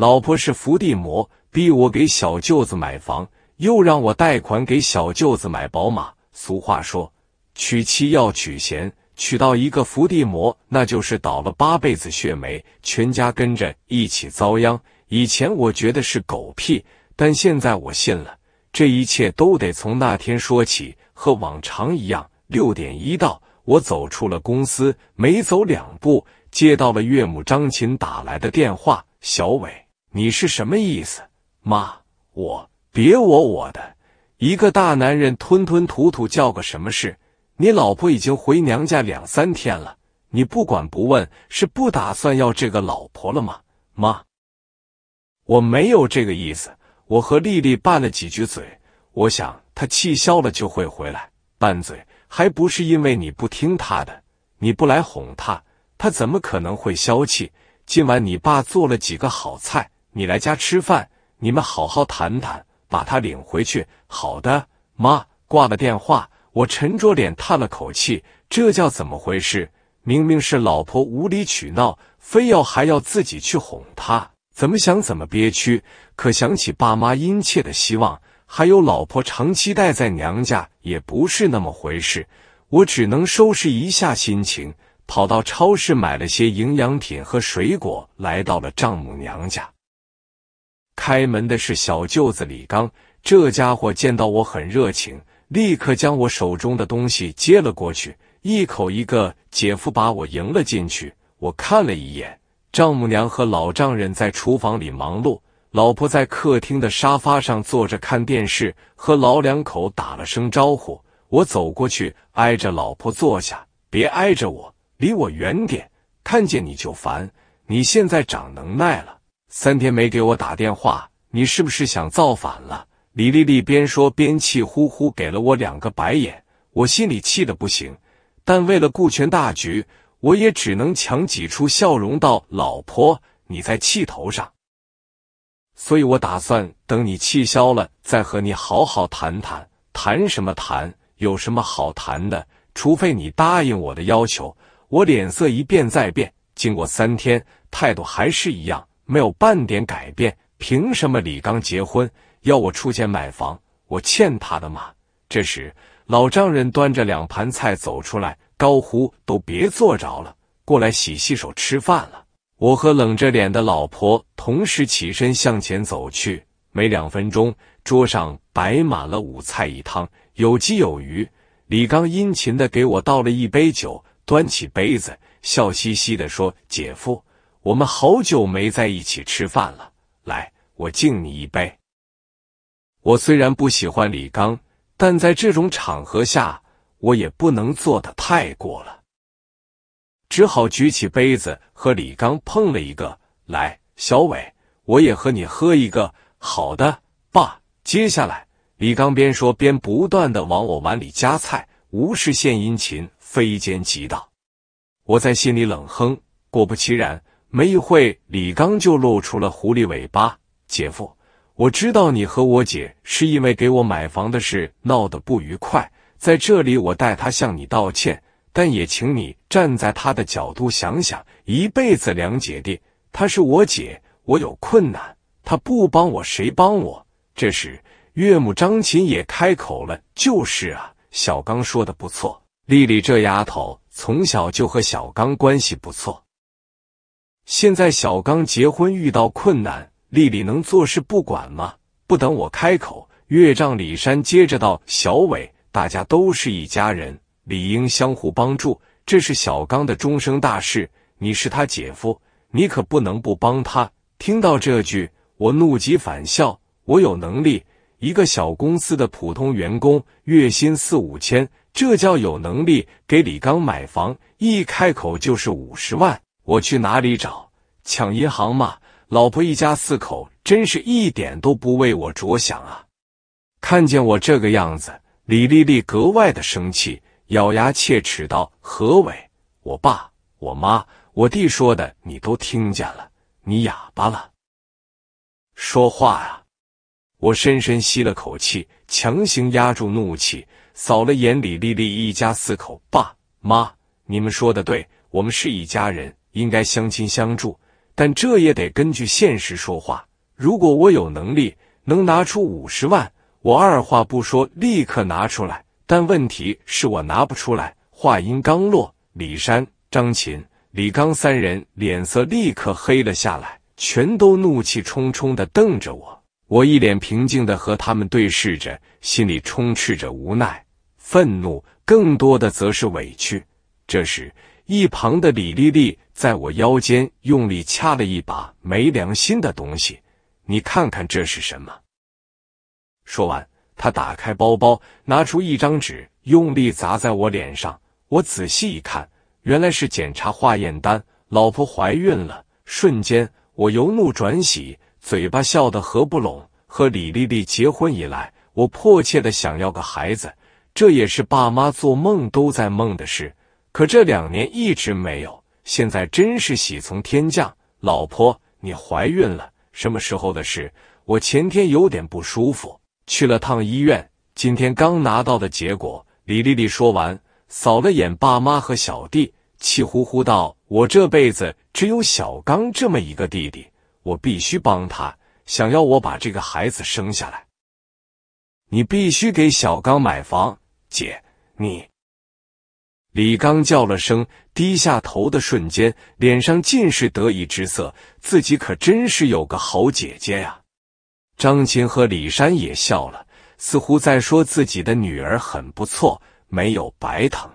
老婆是伏地魔，逼我给小舅子买房，又让我贷款给小舅子买宝马。俗话说，娶妻要娶贤，娶到一个伏地魔，那就是倒了八辈子血霉，全家跟着一起遭殃。以前我觉得是狗屁，但现在我信了。这一切都得从那天说起。和往常一样，六点一到，我走出了公司，没走两步，接到了岳母张琴打来的电话，小伟。你是什么意思，妈？我别我我的，一个大男人吞吞吐吐叫个什么事？你老婆已经回娘家两三天了，你不管不问，是不打算要这个老婆了吗？妈，我没有这个意思。我和丽丽拌了几句嘴，我想她气消了就会回来。拌嘴还不是因为你不听她的，你不来哄她，她怎么可能会消气？今晚你爸做了几个好菜。你来家吃饭，你们好好谈谈，把她领回去。好的，妈。挂了电话，我沉着脸叹了口气，这叫怎么回事？明明是老婆无理取闹，非要还要自己去哄她，怎么想怎么憋屈。可想起爸妈殷切的希望，还有老婆长期待在娘家也不是那么回事，我只能收拾一下心情，跑到超市买了些营养品和水果，来到了丈母娘家。开门的是小舅子李刚，这家伙见到我很热情，立刻将我手中的东西接了过去，一口一个姐夫把我迎了进去。我看了一眼，丈母娘和老丈人在厨房里忙碌，老婆在客厅的沙发上坐着看电视。和老两口打了声招呼，我走过去挨着老婆坐下，别挨着我，离我远点，看见你就烦。你现在长能耐了。三天没给我打电话，你是不是想造反了？李丽丽边说边气呼呼给了我两个白眼，我心里气得不行，但为了顾全大局，我也只能强挤出笑容道：“老婆，你在气头上，所以我打算等你气消了再和你好好谈谈。谈什么谈？有什么好谈的？除非你答应我的要求。”我脸色一变再变，经过三天，态度还是一样。没有半点改变，凭什么李刚结婚要我出钱买房？我欠他的吗？这时，老丈人端着两盘菜走出来，高呼：“都别坐着了，过来洗洗手，吃饭了。”我和冷着脸的老婆同时起身向前走去。没两分钟，桌上摆满了五菜一汤，有鸡有鱼。李刚殷勤的给我倒了一杯酒，端起杯子，笑嘻嘻的说：“姐夫。”我们好久没在一起吃饭了，来，我敬你一杯。我虽然不喜欢李刚，但在这种场合下，我也不能做的太过了，只好举起杯子和李刚碰了一个。来，小伟，我也和你喝一个。好的，爸。接下来，李刚边说边不断的往我碗里夹菜，无事献殷勤，非奸即盗。我在心里冷哼，果不其然。没一会，李刚就露出了狐狸尾巴。姐夫，我知道你和我姐是因为给我买房的事闹得不愉快，在这里我代她向你道歉，但也请你站在她的角度想想，一辈子两姐弟，她是我姐，我有困难，她不帮我，谁帮我？这时，岳母张琴也开口了：“就是啊，小刚说的不错，丽丽这丫头从小就和小刚关系不错。”现在小刚结婚遇到困难，丽丽能坐视不管吗？不等我开口，岳丈李山接着道：“小伟，大家都是一家人，理应相互帮助。这是小刚的终生大事，你是他姐夫，你可不能不帮他。”听到这句，我怒极反笑：“我有能力，一个小公司的普通员工，月薪四五千，这叫有能力给李刚买房？一开口就是五十万。”我去哪里找抢银行吗？老婆一家四口，真是一点都不为我着想啊！看见我这个样子，李丽丽格外的生气，咬牙切齿道：“何伟，我爸、我妈、我弟说的，你都听见了，你哑巴了？说话呀！”我深深吸了口气，强行压住怒气，扫了眼李丽丽一家四口，爸妈，你们说的对，我们是一家人。应该相亲相助，但这也得根据现实说话。如果我有能力，能拿出五十万，我二话不说，立刻拿出来。但问题是我拿不出来。话音刚落，李山、张琴、李刚三人脸色立刻黑了下来，全都怒气冲冲的瞪着我。我一脸平静的和他们对视着，心里充斥着无奈、愤怒，更多的则是委屈。这时，一旁的李丽丽。在我腰间用力掐了一把没良心的东西，你看看这是什么？说完，他打开包包，拿出一张纸，用力砸在我脸上。我仔细一看，原来是检查化验单，老婆怀孕了。瞬间，我由怒转喜，嘴巴笑得合不拢。和李丽丽结婚以来，我迫切的想要个孩子，这也是爸妈做梦都在梦的事。可这两年一直没有。现在真是喜从天降，老婆，你怀孕了？什么时候的事？我前天有点不舒服，去了趟医院，今天刚拿到的结果。李丽丽说完，扫了眼爸妈和小弟，气呼呼道：“我这辈子只有小刚这么一个弟弟，我必须帮他。想要我把这个孩子生下来，你必须给小刚买房。”姐，你。李刚叫了声，低下头的瞬间，脸上尽是得意之色。自己可真是有个好姐姐呀！张琴和李山也笑了，似乎在说自己的女儿很不错，没有白疼。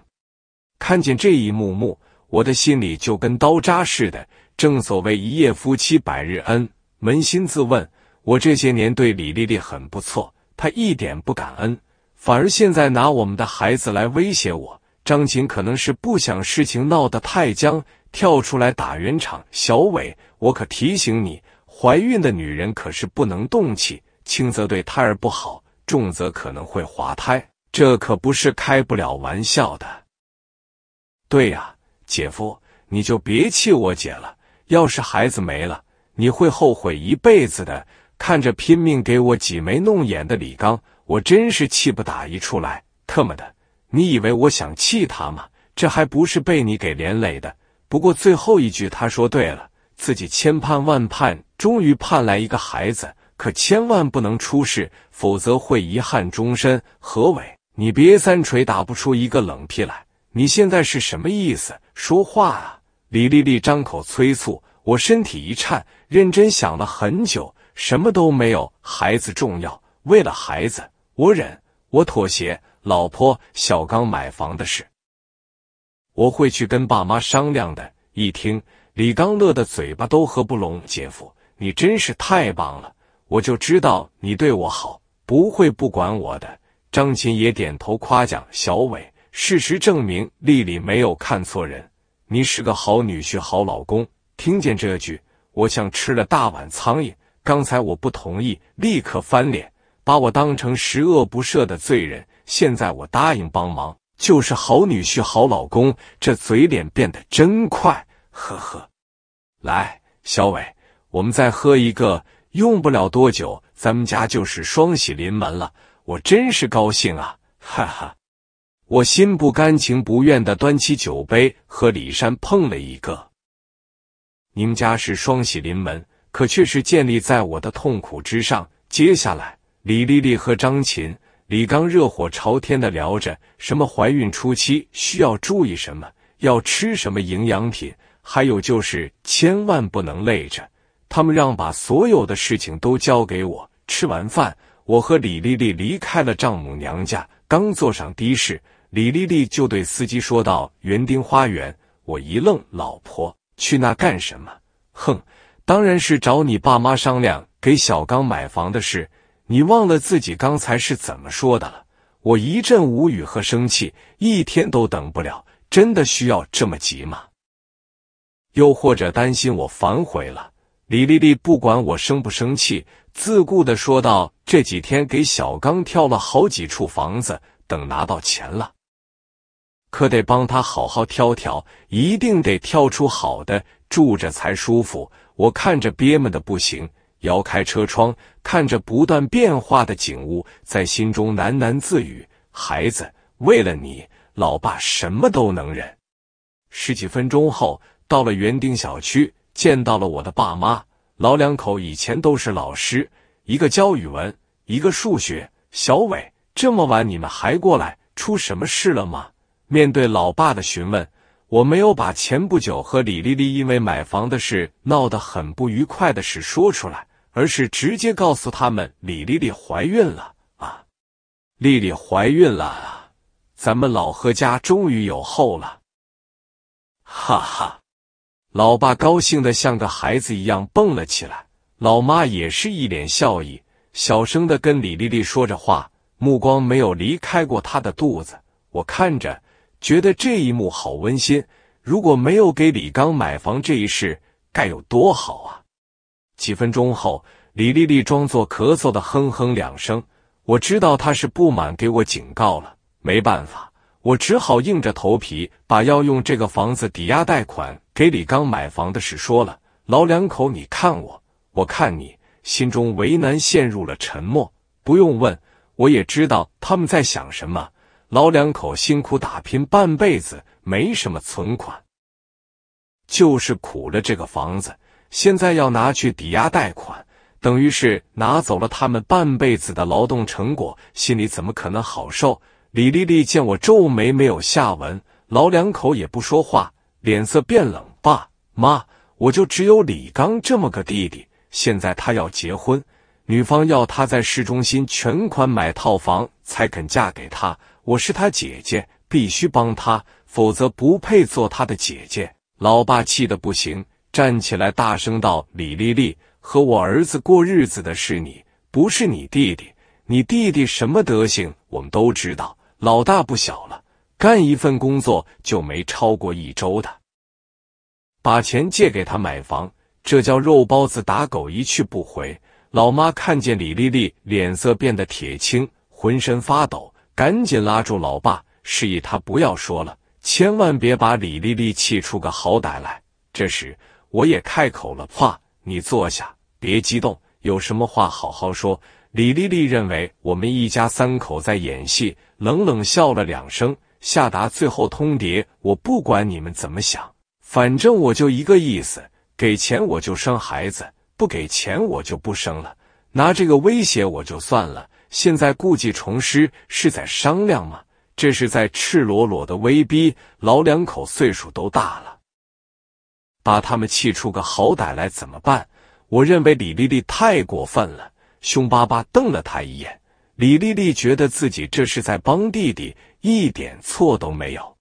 看见这一幕幕，我的心里就跟刀扎似的。正所谓一夜夫妻百日恩，扪心自问，我这些年对李丽丽很不错，她一点不感恩，反而现在拿我们的孩子来威胁我。张琴可能是不想事情闹得太僵，跳出来打圆场。小伟，我可提醒你，怀孕的女人可是不能动气，轻则对胎儿不好，重则可能会滑胎，这可不是开不了玩笑的。对呀，姐夫，你就别气我姐了。要是孩子没了，你会后悔一辈子的。看着拼命给我挤眉弄眼的李刚，我真是气不打一处来，特么的！你以为我想气他吗？这还不是被你给连累的。不过最后一句他说对了，自己千盼万盼，终于盼来一个孩子，可千万不能出事，否则会遗憾终身。何伟，你别三锤打不出一个冷屁来！你现在是什么意思？说话啊！李丽丽张口催促我，身体一颤，认真想了很久，什么都没有，孩子重要。为了孩子，我忍，我妥协。老婆，小刚买房的事，我会去跟爸妈商量的。一听，李刚乐的嘴巴都合不拢。姐夫，你真是太棒了！我就知道你对我好，不会不管我的。张琴也点头夸奖小伟。事实证明，丽丽没有看错人，你是个好女婿、好老公。听见这句，我像吃了大碗苍蝇。刚才我不同意，立刻翻脸，把我当成十恶不赦的罪人。现在我答应帮忙，就是好女婿、好老公，这嘴脸变得真快，呵呵。来，小伟，我们再喝一个。用不了多久，咱们家就是双喜临门了，我真是高兴啊，哈哈。我心不甘情不愿的端起酒杯，和李山碰了一个。你们家是双喜临门，可却是建立在我的痛苦之上。接下来，李丽丽和张琴。李刚热火朝天的聊着，什么怀孕初期需要注意什么，要吃什么营养品，还有就是千万不能累着。他们让把所有的事情都交给我。吃完饭，我和李丽丽离开了丈母娘家，刚坐上的士，李丽丽就对司机说道：“园丁花园。”我一愣：“老婆，去那干什么？”“哼，当然是找你爸妈商量给小刚买房的事。”你忘了自己刚才是怎么说的了？我一阵无语和生气，一天都等不了，真的需要这么急吗？又或者担心我反悔了？李丽丽不管我生不生气，自顾的说道：“这几天给小刚挑了好几处房子，等拿到钱了，可得帮他好好挑挑，一定得挑出好的，住着才舒服。”我看着憋闷的不行。摇开车窗，看着不断变化的景物，在心中喃喃自语：“孩子，为了你，老爸什么都能忍。”十几分钟后，到了园丁小区，见到了我的爸妈。老两口以前都是老师，一个教语文，一个数学。小伟，这么晚你们还过来，出什么事了吗？面对老爸的询问，我没有把前不久和李丽丽因为买房的事闹得很不愉快的事说出来。而是直接告诉他们李丽丽怀孕了啊！丽丽怀孕了啊！咱们老何家终于有后了！哈哈，老爸高兴的像个孩子一样蹦了起来，老妈也是一脸笑意，小声的跟李丽丽说着话，目光没有离开过她的肚子。我看着，觉得这一幕好温馨。如果没有给李刚买房这一事，该有多好啊！几分钟后，李丽丽装作咳嗽的哼哼两声，我知道她是不满给我警告了。没办法，我只好硬着头皮把要用这个房子抵押贷款给李刚买房的事说了。老两口，你看我，我看你，心中为难，陷入了沉默。不用问，我也知道他们在想什么。老两口辛苦打拼半辈子，没什么存款，就是苦了这个房子。现在要拿去抵押贷款，等于是拿走了他们半辈子的劳动成果，心里怎么可能好受？李丽丽见我皱眉，没有下文，老两口也不说话，脸色变冷。爸妈，我就只有李刚这么个弟弟，现在他要结婚，女方要他在市中心全款买套房才肯嫁给他。我是他姐姐，必须帮他，否则不配做他的姐姐。老爸气的不行。站起来，大声道：“李丽丽和我儿子过日子的是你，不是你弟弟。你弟弟什么德行，我们都知道。老大不小了，干一份工作就没超过一周的。把钱借给他买房，这叫肉包子打狗，一去不回。”老妈看见李丽丽脸色变得铁青，浑身发抖，赶紧拉住老爸，示意他不要说了，千万别把李丽丽气出个好歹来。这时。我也开口了，话：“你坐下，别激动，有什么话好好说。李丽丽认为我们一家三口在演戏，冷冷笑了两声，下达最后通牒：我不管你们怎么想，反正我就一个意思，给钱我就生孩子，不给钱我就不生了。拿这个威胁我就算了，现在故技重施，是在商量吗？这是在赤裸裸的威逼。老两口岁数都大了。把他们气出个好歹来怎么办？我认为李丽丽太过分了，凶巴巴瞪了他一眼。李丽丽觉得自己这是在帮弟弟，一点错都没有，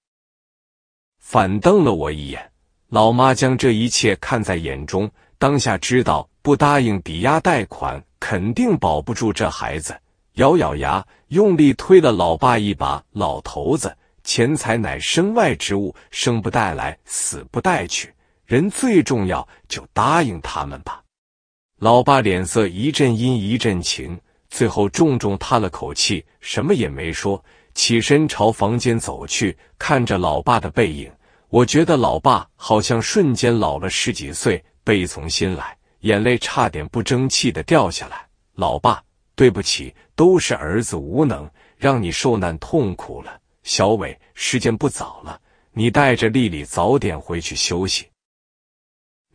反瞪了我一眼。老妈将这一切看在眼中，当下知道不答应抵押贷款，肯定保不住这孩子，咬咬牙，用力推了老爸一把。老头子，钱财乃身外之物，生不带来，死不带去。人最重要，就答应他们吧。老爸脸色一阵阴一阵晴，最后重重叹了口气，什么也没说，起身朝房间走去。看着老爸的背影，我觉得老爸好像瞬间老了十几岁，悲从心来，眼泪差点不争气的掉下来。老爸，对不起，都是儿子无能，让你受难痛苦了。小伟，时间不早了，你带着丽丽早点回去休息。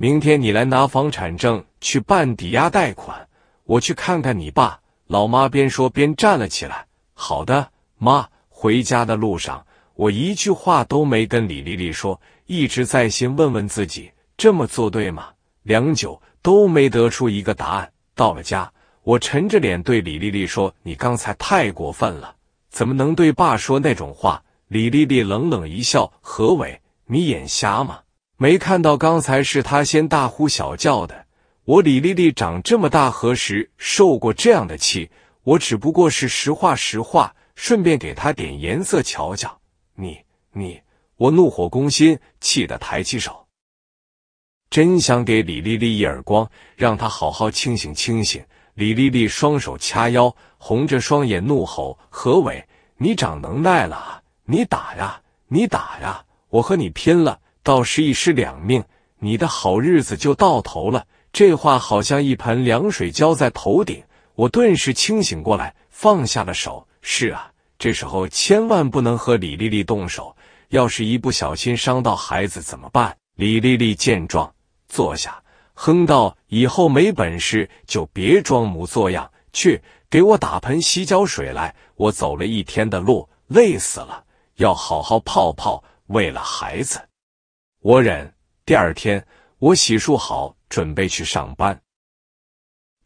明天你来拿房产证，去办抵押贷款。我去看看你爸、老妈。边说边站了起来。好的，妈。回家的路上，我一句话都没跟李丽丽说，一直在心问问自己，这么做对吗？良久都没得出一个答案。到了家，我沉着脸对李丽丽说：“你刚才太过分了，怎么能对爸说那种话？”李丽丽冷冷一笑：“何伟，你眼瞎吗？”没看到刚才是他先大呼小叫的。我李丽丽长这么大何时受过这样的气？我只不过是实话实话，顺便给他点颜色瞧瞧。你你，我怒火攻心，气得抬起手，真想给李丽丽一耳光，让她好好清醒清醒。李丽丽双手掐腰，红着双眼怒吼：“何伟，你长能耐了？你打呀，你打呀，我和你拼了！”倒是一尸两命，你的好日子就到头了。这话好像一盆凉水浇在头顶，我顿时清醒过来，放下了手。是啊，这时候千万不能和李丽丽动手，要是一不小心伤到孩子怎么办？李丽丽见状，坐下，哼道：“以后没本事就别装模作样，去给我打盆洗脚水来，我走了一天的路，累死了，要好好泡泡，为了孩子。”我忍。第二天，我洗漱好，准备去上班，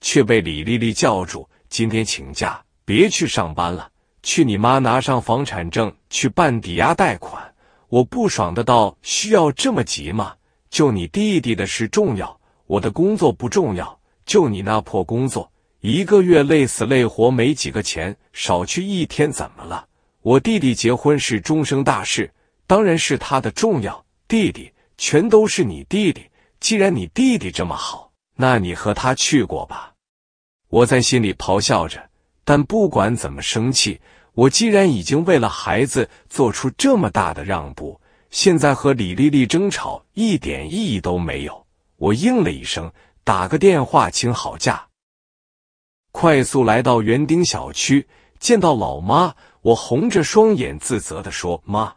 却被李丽丽叫住：“今天请假，别去上班了，去你妈，拿上房产证去办抵押贷款。”我不爽的道：“需要这么急吗？就你弟弟的事重要，我的工作不重要。就你那破工作，一个月累死累活没几个钱，少去一天怎么了？我弟弟结婚是终生大事，当然是他的重要。”弟弟全都是你弟弟，既然你弟弟这么好，那你和他去过吧。我在心里咆哮着，但不管怎么生气，我既然已经为了孩子做出这么大的让步，现在和李丽丽争吵一点意义都没有。我应了一声，打个电话请好假，快速来到园丁小区，见到老妈，我红着双眼自责的说：“妈，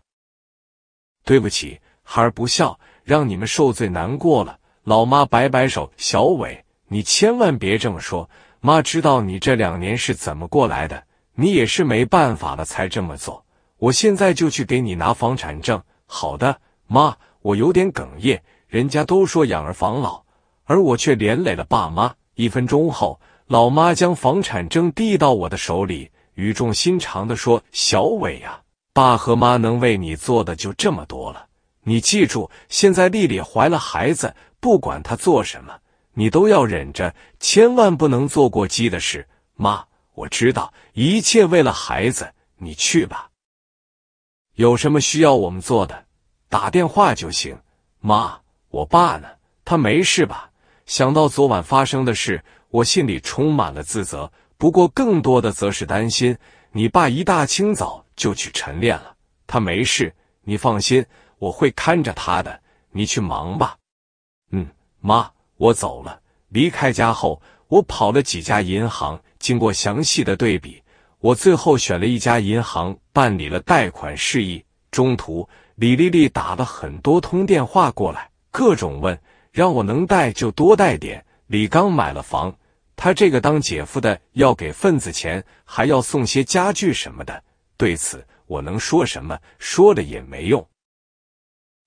对不起。”孩儿不孝，让你们受罪难过了。老妈摆摆手：“小伟，你千万别这么说。妈知道你这两年是怎么过来的，你也是没办法了才这么做。我现在就去给你拿房产证。”好的，妈，我有点哽咽。人家都说养儿防老，而我却连累了爸妈。一分钟后，老妈将房产证递到我的手里，语重心长地说：“小伟啊，爸和妈能为你做的就这么多了。”你记住，现在丽丽怀了孩子，不管她做什么，你都要忍着，千万不能做过激的事。妈，我知道，一切为了孩子，你去吧。有什么需要我们做的，打电话就行。妈，我爸呢？他没事吧？想到昨晚发生的事，我心里充满了自责，不过更多的则是担心。你爸一大清早就去晨练了，他没事，你放心。我会看着他的，你去忙吧。嗯，妈，我走了。离开家后，我跑了几家银行，经过详细的对比，我最后选了一家银行办理了贷款事宜。中途，李丽丽打了很多通电话过来，各种问，让我能贷就多贷点。李刚买了房，他这个当姐夫的要给份子钱，还要送些家具什么的。对此，我能说什么？说了也没用。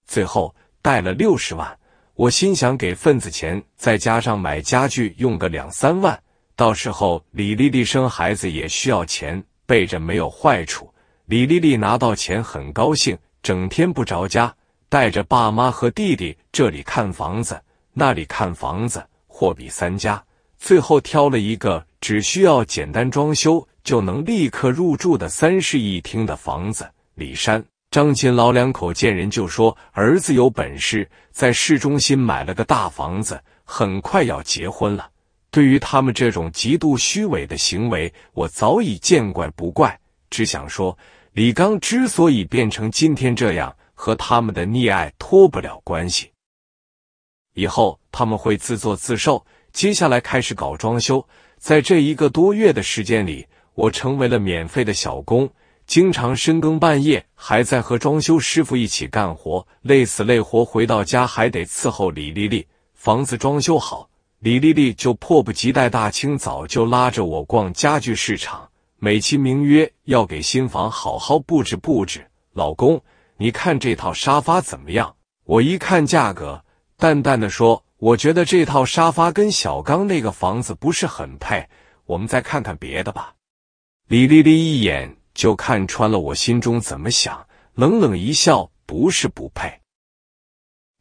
最后贷了六十万，我心想给份子钱，再加上买家具用个两三万，到时候李丽丽生孩子也需要钱，备着没有坏处。李丽丽拿到钱很高兴，整天不着家，带着爸妈和弟弟这里看房子，那里看房子，货比三家，最后挑了一个只需要简单装修就能立刻入住的三室一厅的房子，李山。张琴老两口见人就说：“儿子有本事，在市中心买了个大房子，很快要结婚了。”对于他们这种极度虚伪的行为，我早已见怪不怪。只想说，李刚之所以变成今天这样，和他们的溺爱脱不了关系。以后他们会自作自受。接下来开始搞装修，在这一个多月的时间里，我成为了免费的小工。经常深更半夜还在和装修师傅一起干活，累死累活回到家还得伺候李丽丽。房子装修好，李丽丽就迫不及待，大清早就拉着我逛家具市场，美其名曰要给新房好好布置布置。老公，你看这套沙发怎么样？我一看价格，淡淡的说：“我觉得这套沙发跟小刚那个房子不是很配，我们再看看别的吧。”李丽丽一眼。就看穿了我心中怎么想，冷冷一笑，不是不配，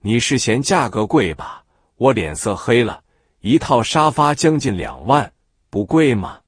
你是嫌价格贵吧？我脸色黑了，一套沙发将近两万，不贵吗？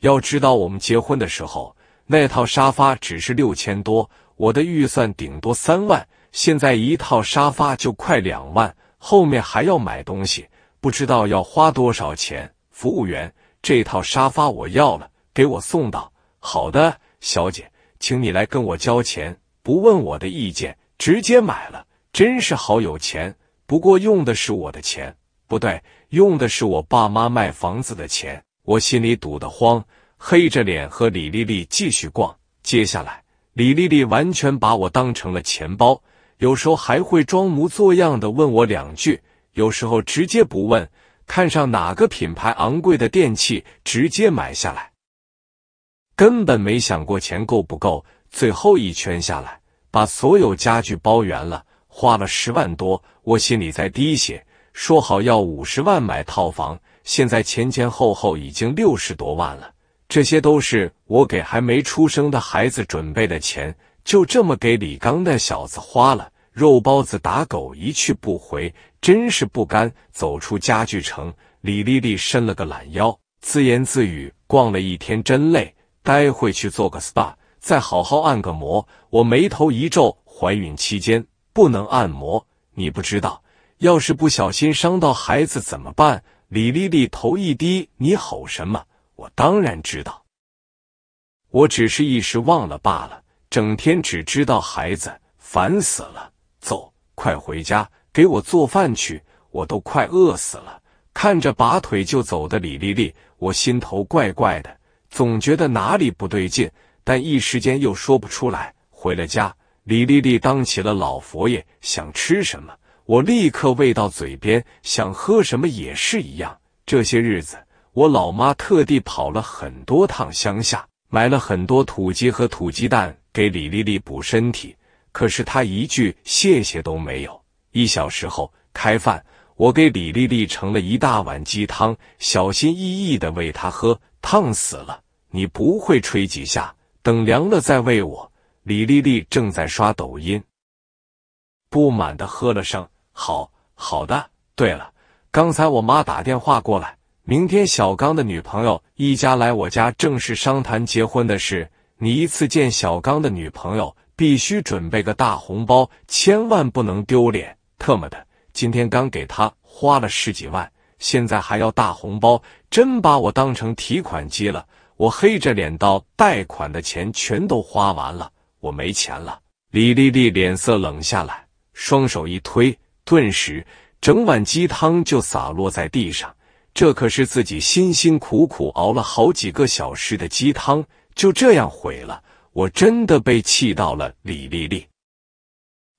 要知道我们结婚的时候那套沙发只是六千多，我的预算顶多三万，现在一套沙发就快两万，后面还要买东西，不知道要花多少钱。服务员，这套沙发我要了，给我送到。好的，小姐，请你来跟我交钱，不问我的意见，直接买了，真是好有钱。不过用的是我的钱，不对，用的是我爸妈卖房子的钱。我心里堵得慌，黑着脸和李丽丽继续逛。接下来，李丽丽完全把我当成了钱包，有时候还会装模作样的问我两句，有时候直接不问，看上哪个品牌昂贵的电器，直接买下来。根本没想过钱够不够，最后一圈下来，把所有家具包圆了，花了十万多。我心里在滴血，说好要五十万买套房，现在前前后后已经六十多万了。这些都是我给还没出生的孩子准备的钱，就这么给李刚那小子花了，肉包子打狗一去不回，真是不甘。走出家具城，李丽丽伸了个懒腰，自言自语：“逛了一天，真累。”待会去做个 SPA，再好好按个摩。我眉头一皱，怀孕期间不能按摩，你不知道？要是不小心伤到孩子怎么办？李丽丽头一低，你吼什么？我当然知道，我只是一时忘了罢了。整天只知道孩子，烦死了！走，快回家给我做饭去，我都快饿死了。看着拔腿就走的李丽丽，我心头怪怪的。总觉得哪里不对劲，但一时间又说不出来。回了家，李丽丽当起了老佛爷，想吃什么我立刻喂到嘴边，想喝什么也是一样。这些日子，我老妈特地跑了很多趟乡下，买了很多土鸡和土鸡蛋给李丽丽补身体。可是她一句谢谢都没有。一小时后开饭，我给李丽丽盛了一大碗鸡汤，小心翼翼的喂她喝。烫死了！你不会吹几下？等凉了再喂我。李丽丽正在刷抖音，不满的喝了声：“好好的。”对了，刚才我妈打电话过来，明天小刚的女朋友一家来我家，正式商谈结婚的事。你一次见小刚的女朋友，必须准备个大红包，千万不能丢脸。特么的，今天刚给他花了十几万。现在还要大红包，真把我当成提款机了！我黑着脸道：“贷款的钱全都花完了，我没钱了。”李丽丽脸色冷下来，双手一推，顿时整碗鸡汤就洒落在地上。这可是自己辛辛苦苦熬了好几个小时的鸡汤，就这样毁了！我真的被气到了。李丽丽，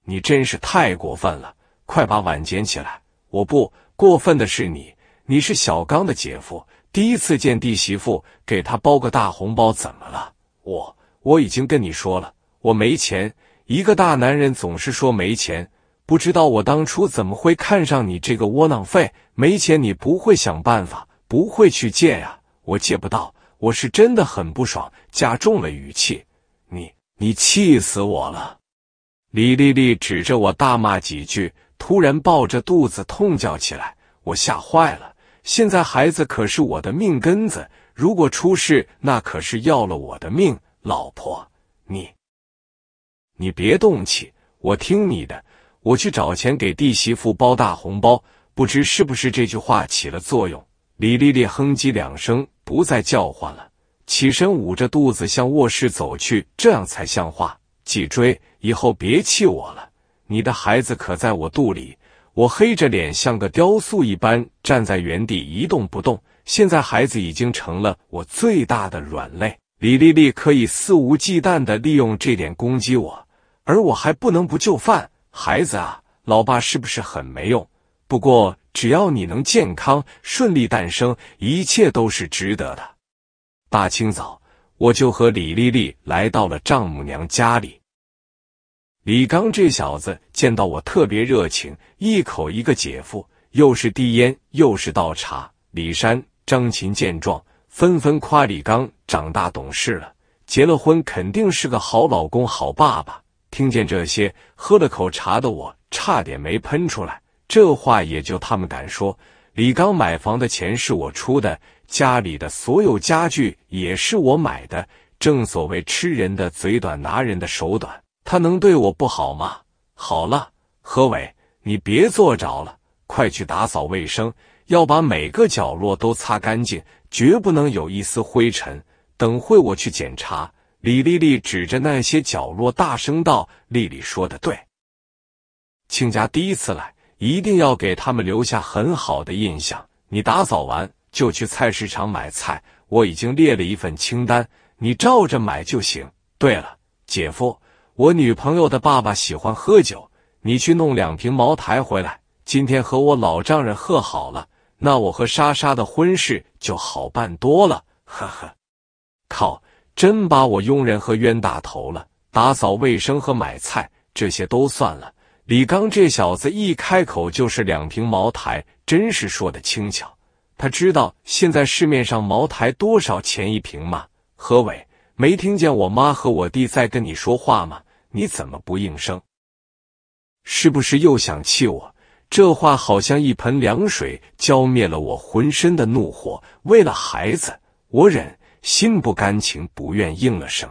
你真是太过分了！快把碗捡起来！我不。过分的是你，你是小刚的姐夫，第一次见弟媳妇，给他包个大红包，怎么了？我我已经跟你说了，我没钱。一个大男人总是说没钱，不知道我当初怎么会看上你这个窝囊废。没钱你不会想办法，不会去借啊？我借不到，我是真的很不爽，加重了语气，你你气死我了！李丽丽指着我大骂几句。突然抱着肚子痛叫起来，我吓坏了。现在孩子可是我的命根子，如果出事，那可是要了我的命。老婆，你，你别动气，我听你的，我去找钱给弟媳妇包大红包。不知是不是这句话起了作用，李丽丽哼唧两声，不再叫唤了，起身捂着肚子向卧室走去，这样才像话。脊椎，以后别气我了。你的孩子可在我肚里，我黑着脸，像个雕塑一般站在原地一动不动。现在孩子已经成了我最大的软肋，李丽丽可以肆无忌惮地利用这点攻击我，而我还不能不就范。孩子啊，老爸是不是很没用？不过只要你能健康顺利诞生，一切都是值得的。大清早我就和李丽丽来到了丈母娘家里。李刚这小子见到我特别热情，一口一个姐夫，又是递烟又是倒茶。李山、张琴见状，纷纷夸李刚长大懂事了，结了婚肯定是个好老公、好爸爸。听见这些，喝了口茶的我差点没喷出来。这话也就他们敢说。李刚买房的钱是我出的，家里的所有家具也是我买的。正所谓吃人的嘴短，拿人的手短。他能对我不好吗？好了，何伟，你别坐着了，快去打扫卫生，要把每个角落都擦干净，绝不能有一丝灰尘。等会我去检查。李丽丽指着那些角落大声道：“丽丽说的对，亲家第一次来，一定要给他们留下很好的印象。你打扫完就去菜市场买菜，我已经列了一份清单，你照着买就行。对了，姐夫。”我女朋友的爸爸喜欢喝酒，你去弄两瓶茅台回来。今天和我老丈人喝好了，那我和莎莎的婚事就好办多了。呵呵，靠，真把我佣人和冤大头了。打扫卫生和买菜这些都算了。李刚这小子一开口就是两瓶茅台，真是说的轻巧。他知道现在市面上茅台多少钱一瓶吗？何伟，没听见我妈和我弟在跟你说话吗？你怎么不应声？是不是又想气我？这话好像一盆凉水浇灭了我浑身的怒火。为了孩子，我忍，心不甘情不愿应了声。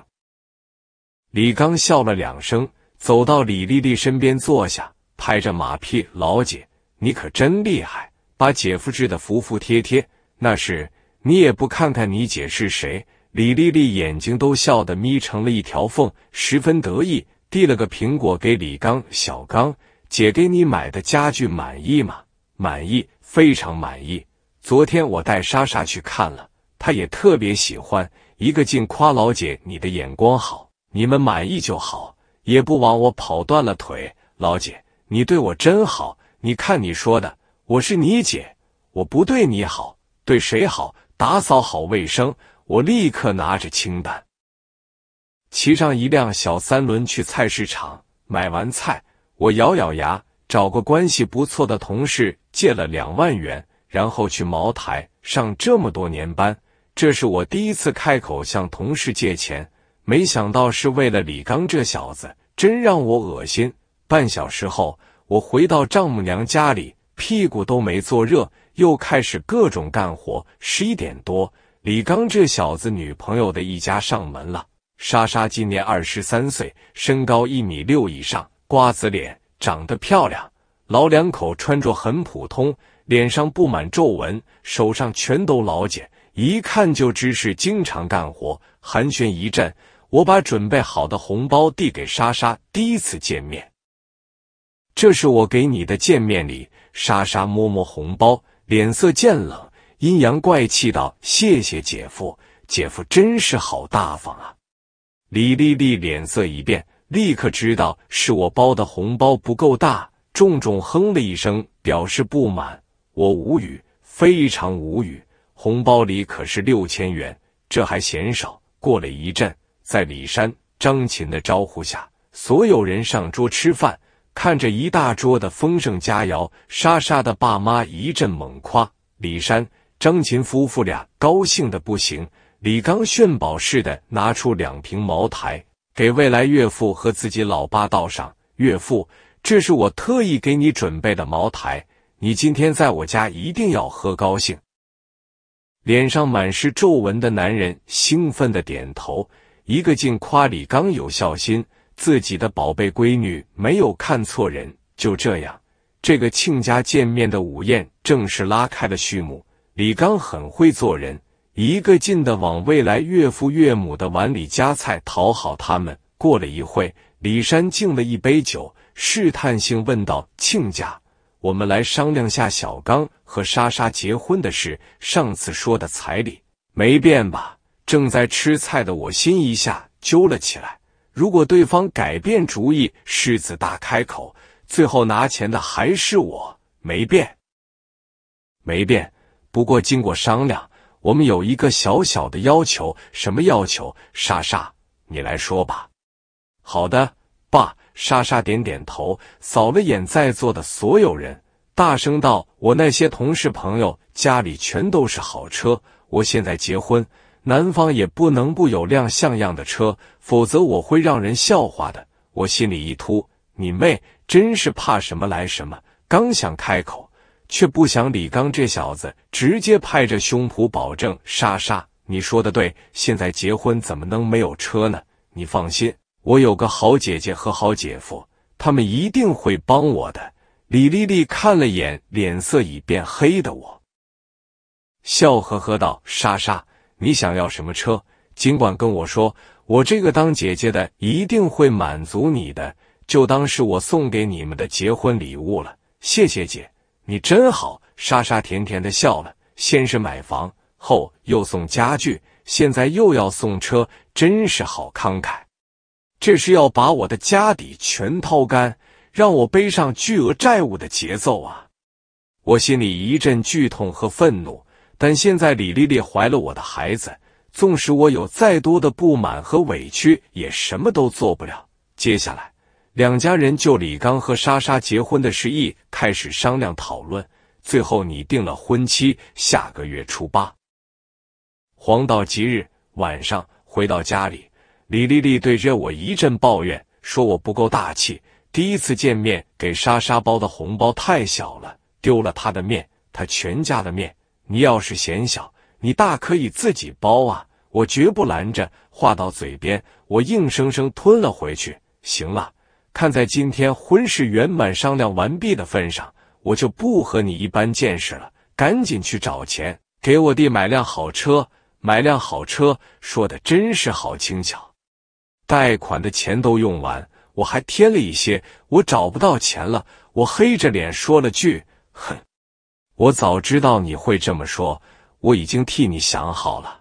李刚笑了两声，走到李丽丽身边坐下，拍着马屁：“老姐，你可真厉害，把姐夫治的服服帖帖。那是你也不看看你姐是谁。”李丽丽眼睛都笑得眯成了一条缝，十分得意，递了个苹果给李刚。小刚，姐给你买的家具满意吗？满意，非常满意。昨天我带莎莎去看了，她也特别喜欢，一个劲夸老姐你的眼光好。你们满意就好，也不枉我跑断了腿。老姐，你对我真好。你看你说的，我是你姐，我不对你好，对谁好？打扫好卫生。我立刻拿着清单，骑上一辆小三轮去菜市场买完菜。我咬咬牙，找个关系不错的同事借了两万元，然后去茅台上这么多年班，这是我第一次开口向同事借钱。没想到是为了李刚这小子，真让我恶心。半小时后，我回到丈母娘家里，屁股都没坐热，又开始各种干活。十一点多。李刚这小子女朋友的一家上门了。莎莎今年二十三岁，身高一米六以上，瓜子脸，长得漂亮。老两口穿着很普通，脸上布满皱纹，手上全都老茧，一看就知是经常干活。寒暄一阵，我把准备好的红包递给莎莎。第一次见面，这是我给你的见面礼。莎莎摸摸红包，脸色渐冷。阴阳怪气道：“谢谢姐夫，姐夫真是好大方啊！”李丽丽脸色一变，立刻知道是我包的红包不够大，重重哼了一声，表示不满。我无语，非常无语。红包里可是六千元，这还嫌少。过了一阵，在李山、张琴的招呼下，所有人上桌吃饭，看着一大桌的丰盛佳肴，莎莎的爸妈一阵猛夸李山。张琴夫妇俩高兴的不行，李刚炫宝似的拿出两瓶茅台，给未来岳父和自己老爸倒上。岳父，这是我特意给你准备的茅台，你今天在我家一定要喝高兴。脸上满是皱纹的男人兴奋的点头，一个劲夸李刚有孝心，自己的宝贝闺女没有看错人。就这样，这个亲家见面的午宴正式拉开了序幕。李刚很会做人，一个劲的往未来岳父岳母的碗里夹菜，讨好他们。过了一会，李山敬了一杯酒，试探性问道：“亲家，我们来商量下小刚和莎莎结婚的事。上次说的彩礼没变吧？”正在吃菜的我心一下揪了起来。如果对方改变主意，狮子大开口，最后拿钱的还是我。没变，没变。不过，经过商量，我们有一个小小的要求。什么要求？莎莎，你来说吧。好的，爸。莎莎点点头，扫了眼在座的所有人，大声道：“我那些同事朋友家里全都是好车，我现在结婚，男方也不能不有辆像样的车，否则我会让人笑话的。”我心里一突，你妹，真是怕什么来什么。刚想开口。却不想李刚这小子直接拍着胸脯保证：“莎莎，你说的对，现在结婚怎么能没有车呢？你放心，我有个好姐姐和好姐夫，他们一定会帮我的。”李丽丽看了眼脸色已变黑的我，笑呵呵道：“莎莎，你想要什么车，尽管跟我说，我这个当姐姐的一定会满足你的，就当是我送给你们的结婚礼物了。谢谢姐。”你真好，莎莎甜甜的笑了。先是买房，后又送家具，现在又要送车，真是好慷慨。这是要把我的家底全掏干，让我背上巨额债务的节奏啊！我心里一阵剧痛和愤怒。但现在李丽丽怀了我的孩子，纵使我有再多的不满和委屈，也什么都做不了。接下来。两家人就李刚和莎莎结婚的事宜开始商量讨论，最后拟定了婚期，下个月初八，黄道吉日。晚上回到家里，李丽丽对着我一阵抱怨，说我不够大气，第一次见面给莎莎包的红包太小了，丢了她的面，她全家的面。你要是嫌小，你大可以自己包啊，我绝不拦着。话到嘴边，我硬生生吞了回去。行了。看在今天婚事圆满商量完毕的份上，我就不和你一般见识了。赶紧去找钱，给我弟买辆好车。买辆好车，说的真是好轻巧。贷款的钱都用完，我还添了一些。我找不到钱了，我黑着脸说了句：“哼，我早知道你会这么说，我已经替你想好了。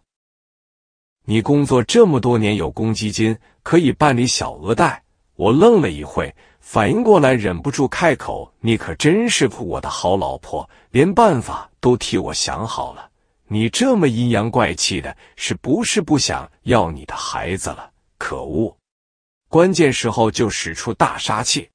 你工作这么多年，有公积金，可以办理小额贷我愣了一会，反应过来，忍不住开口：“你可真是我的好老婆，连办法都替我想好了。你这么阴阳怪气的，是不是不想要你的孩子了？可恶！关键时候就使出大杀器！”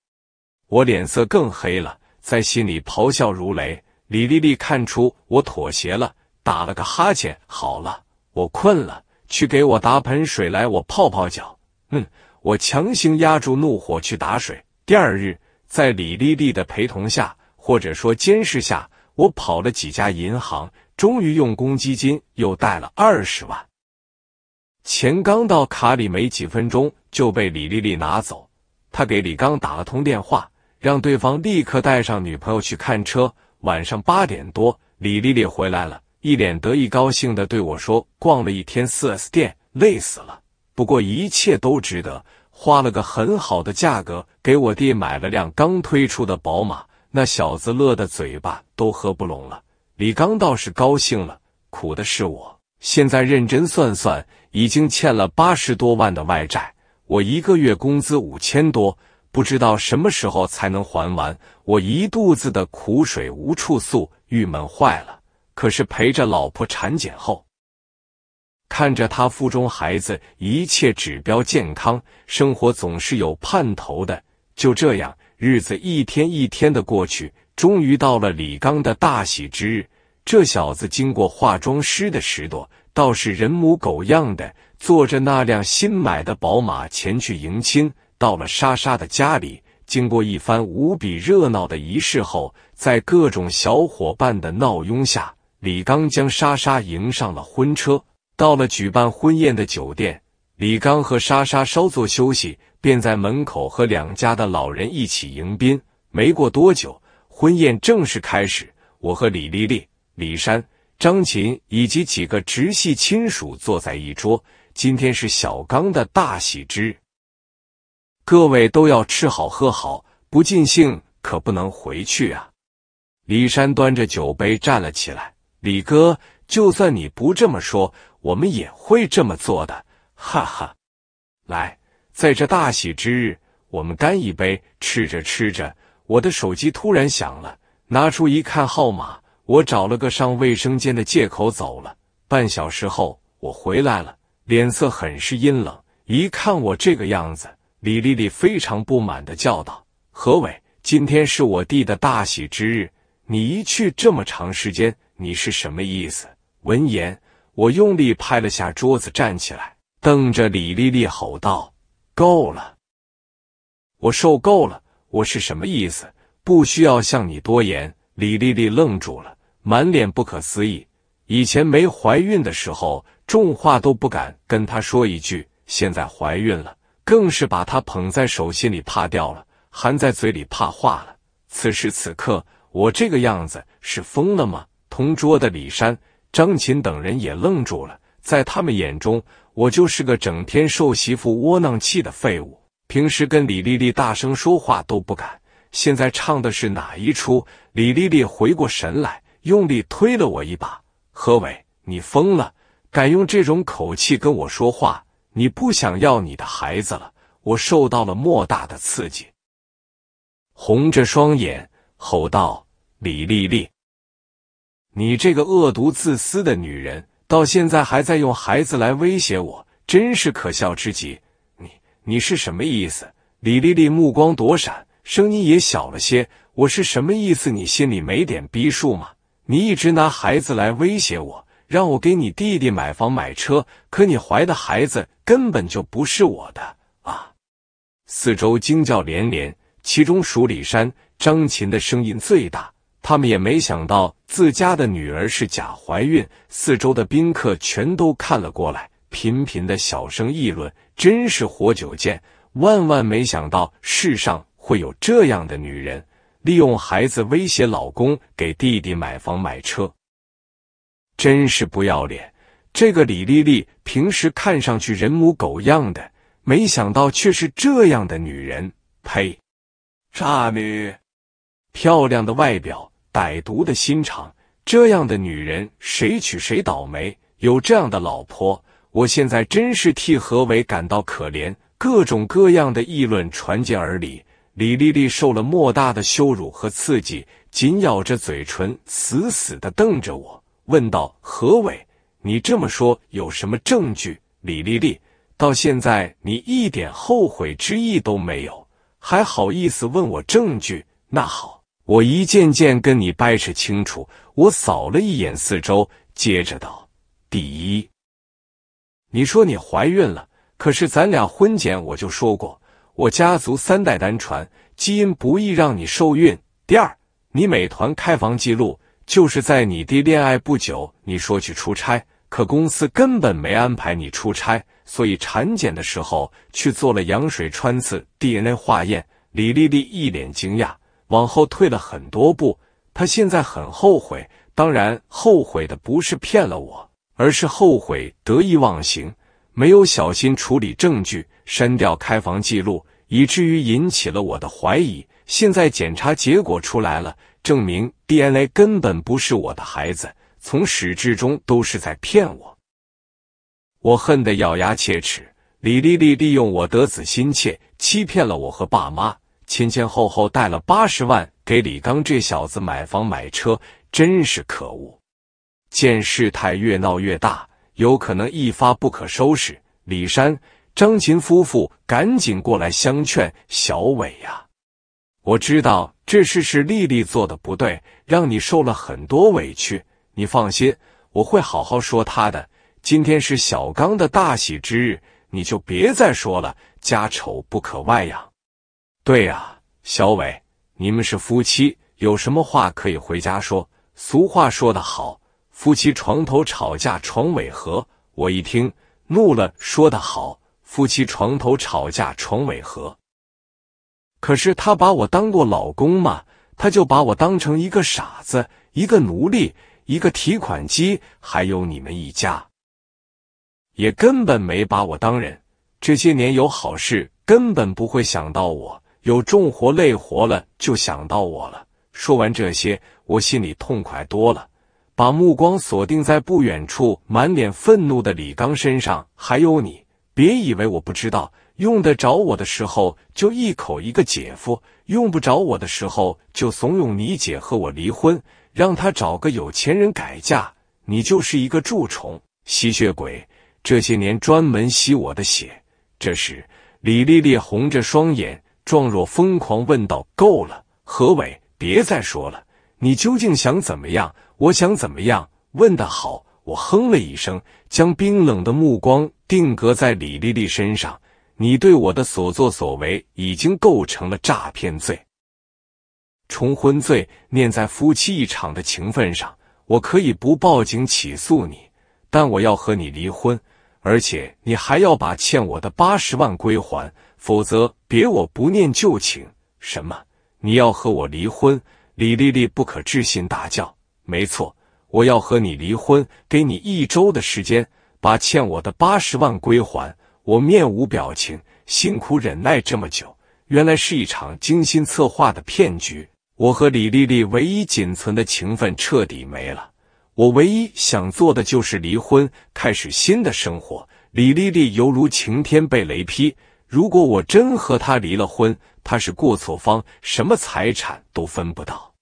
我脸色更黑了，在心里咆哮如雷。李丽丽看出我妥协了，打了个哈欠：“好了，我困了，去给我打盆水来，我泡泡脚。”嗯。我强行压住怒火去打水。第二日，在李丽丽的陪同下，或者说监视下，我跑了几家银行，终于用公积金又贷了二十万。钱刚到卡里没几分钟就被李丽丽拿走。她给李刚打了通电话，让对方立刻带上女朋友去看车。晚上八点多，李丽丽回来了一脸得意高兴的对我说：“逛了一天四 S 店，累死了。”不过一切都值得，花了个很好的价格给我弟买了辆刚推出的宝马，那小子乐得嘴巴都合不拢了。李刚倒是高兴了，苦的是我。现在认真算算，已经欠了八十多万的外债，我一个月工资五千多，不知道什么时候才能还完。我一肚子的苦水无处诉，郁闷坏了。可是陪着老婆产检后。看着他腹中孩子一切指标健康，生活总是有盼头的。就这样，日子一天一天的过去，终于到了李刚的大喜之日。这小子经过化妆师的拾掇，倒是人模狗样的，坐着那辆新买的宝马前去迎亲。到了莎莎的家里，经过一番无比热闹的仪式后，在各种小伙伴的闹拥下，李刚将莎莎迎上了婚车。到了举办婚宴的酒店，李刚和莎莎稍作休息，便在门口和两家的老人一起迎宾。没过多久，婚宴正式开始。我和李丽丽、李山、张琴以及几个直系亲属坐在一桌。今天是小刚的大喜之日，各位都要吃好喝好，不尽兴可不能回去啊！李山端着酒杯站了起来：“李哥，就算你不这么说。”我们也会这么做的，哈哈！来，在这大喜之日，我们干一杯。吃着吃着，我的手机突然响了，拿出一看号码，我找了个上卫生间的借口走了。半小时后，我回来了，脸色很是阴冷。一看我这个样子，李丽丽非常不满的叫道：“何伟，今天是我弟的大喜之日，你一去这么长时间，你是什么意思？”闻言。我用力拍了下桌子，站起来，瞪着李丽丽吼道：“够了！我受够了！我是什么意思？不需要向你多言。”李丽丽愣住了，满脸不可思议。以前没怀孕的时候，重话都不敢跟她说一句；现在怀孕了，更是把她捧在手心里怕掉了，含在嘴里怕化了。此时此刻，我这个样子是疯了吗？同桌的李山。张琴等人也愣住了，在他们眼中，我就是个整天受媳妇窝囊气的废物，平时跟李丽丽大声说话都不敢。现在唱的是哪一出？李丽丽回过神来，用力推了我一把：“何伟，你疯了？敢用这种口气跟我说话？你不想要你的孩子了？”我受到了莫大的刺激，红着双眼吼道：“李丽丽！”你这个恶毒自私的女人，到现在还在用孩子来威胁我，真是可笑之极！你你是什么意思？李丽丽目光躲闪，声音也小了些。我是什么意思？你心里没点逼数吗？你一直拿孩子来威胁我，让我给你弟弟买房买车，可你怀的孩子根本就不是我的啊！四周惊叫连连，其中属李山、张琴的声音最大。他们也没想到自家的女儿是假怀孕，四周的宾客全都看了过来，频频的小声议论：“真是活久见，万万没想到世上会有这样的女人，利用孩子威胁老公给弟弟买房买车，真是不要脸。”这个李丽丽平时看上去人模狗样的，没想到却是这样的女人，呸，渣女！漂亮的外表。歹毒的心肠，这样的女人，谁娶谁倒霉。有这样的老婆，我现在真是替何伟感到可怜。各种各样的议论传进耳里，李丽丽受了莫大的羞辱和刺激，紧咬着嘴唇，死死地瞪着我，问道：“何伟，你这么说有什么证据？”李丽丽到现在你一点后悔之意都没有，还好意思问我证据？那好。我一件件跟你掰扯清楚。我扫了一眼四周，接着道：“第一，你说你怀孕了，可是咱俩婚检我就说过，我家族三代单传，基因不易让你受孕。第二，你美团开房记录，就是在你弟恋爱不久，你说去出差，可公司根本没安排你出差，所以产检的时候去做了羊水穿刺 DNA 化验。”李丽丽一脸惊讶。往后退了很多步，他现在很后悔。当然，后悔的不是骗了我，而是后悔得意忘形，没有小心处理证据，删掉开房记录，以至于引起了我的怀疑。现在检查结果出来了，证明 DNA 根本不是我的孩子，从始至终都是在骗我。我恨得咬牙切齿，李丽丽利用我得子心切，欺骗了我和爸妈。前前后后贷了八十万给李刚这小子买房买车，真是可恶！见事态越闹越大，有可能一发不可收拾。李山、张琴夫妇赶紧过来相劝：“小伟呀，我知道这事是丽丽做的不对，让你受了很多委屈。你放心，我会好好说她的。今天是小刚的大喜之日，你就别再说了，家丑不可外扬。”对啊，小伟，你们是夫妻，有什么话可以回家说。俗话说得好，夫妻床头吵架，床尾和。我一听怒了，说得好，夫妻床头吵架，床尾和。可是他把我当过老公吗？他就把我当成一个傻子，一个奴隶，一个提款机，还有你们一家，也根本没把我当人。这些年有好事，根本不会想到我。有重活累活了，就想到我了。说完这些，我心里痛快多了，把目光锁定在不远处满脸愤怒的李刚身上。还有你，别以为我不知道，用得着我的时候就一口一个姐夫，用不着我的时候就怂恿你姐和我离婚，让他找个有钱人改嫁。你就是一个蛀虫、吸血鬼，这些年专门吸我的血。这时，李丽丽红着双眼。状若疯狂问道：“够了，何伟，别再说了。你究竟想怎么样？我想怎么样？”问得好，我哼了一声，将冰冷的目光定格在李丽丽身上。你对我的所作所为已经构成了诈骗罪、重婚罪。念在夫妻一场的情分上，我可以不报警起诉你，但我要和你离婚，而且你还要把欠我的八十万归还。”否则，别我不念旧情。什么？你要和我离婚？李丽丽不可置信大叫：“没错，我要和你离婚。给你一周的时间，把欠我的八十万归还。”我面无表情，辛苦忍耐这么久，原来是一场精心策划的骗局。我和李丽丽唯一仅存的情分彻底没了。我唯一想做的就是离婚，开始新的生活。李丽丽犹如晴天被雷劈。如果我真和他离了婚，他是过错方，什么财产都分不到，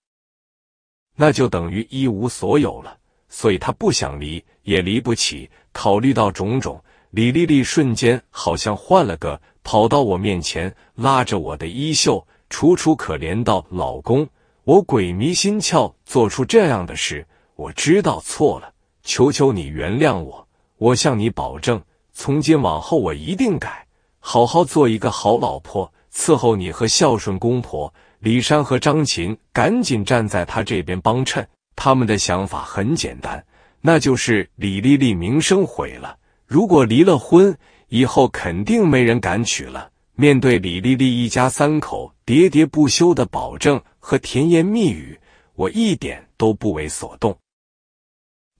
那就等于一无所有了。所以他不想离，也离不起。考虑到种种，李丽丽瞬间好像换了个，跑到我面前，拉着我的衣袖，楚楚可怜道：“老公，我鬼迷心窍，做出这样的事，我知道错了，求求你原谅我。我向你保证，从今往后我一定改。”好好做一个好老婆，伺候你和孝顺公婆。李山和张琴赶紧站在他这边帮衬。他们的想法很简单，那就是李丽丽名声毁了，如果离了婚，以后肯定没人敢娶了。面对李丽丽一家三口喋喋不休的保证和甜言蜜语，我一点都不为所动。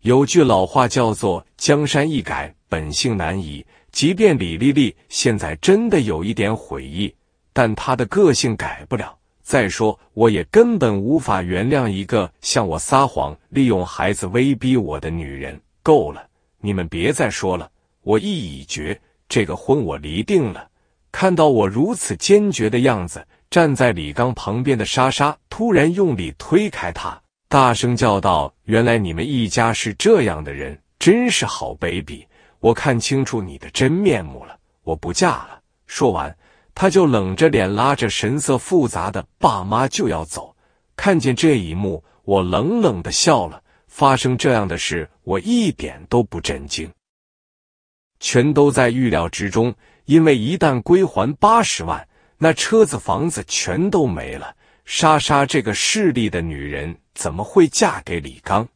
有句老话叫做“江山易改，本性难移”。即便李丽丽现在真的有一点悔意，但她的个性改不了。再说，我也根本无法原谅一个向我撒谎、利用孩子威逼我的女人。够了，你们别再说了，我意已决，这个婚我离定了。看到我如此坚决的样子，站在李刚旁边的莎莎突然用力推开他，大声叫道：“原来你们一家是这样的人，真是好卑鄙！”我看清楚你的真面目了，我不嫁了。说完，他就冷着脸拉着神色复杂的爸妈就要走。看见这一幕，我冷冷的笑了。发生这样的事，我一点都不震惊，全都在预料之中。因为一旦归还八十万，那车子、房子全都没了。莎莎这个势利的女人，怎么会嫁给李刚？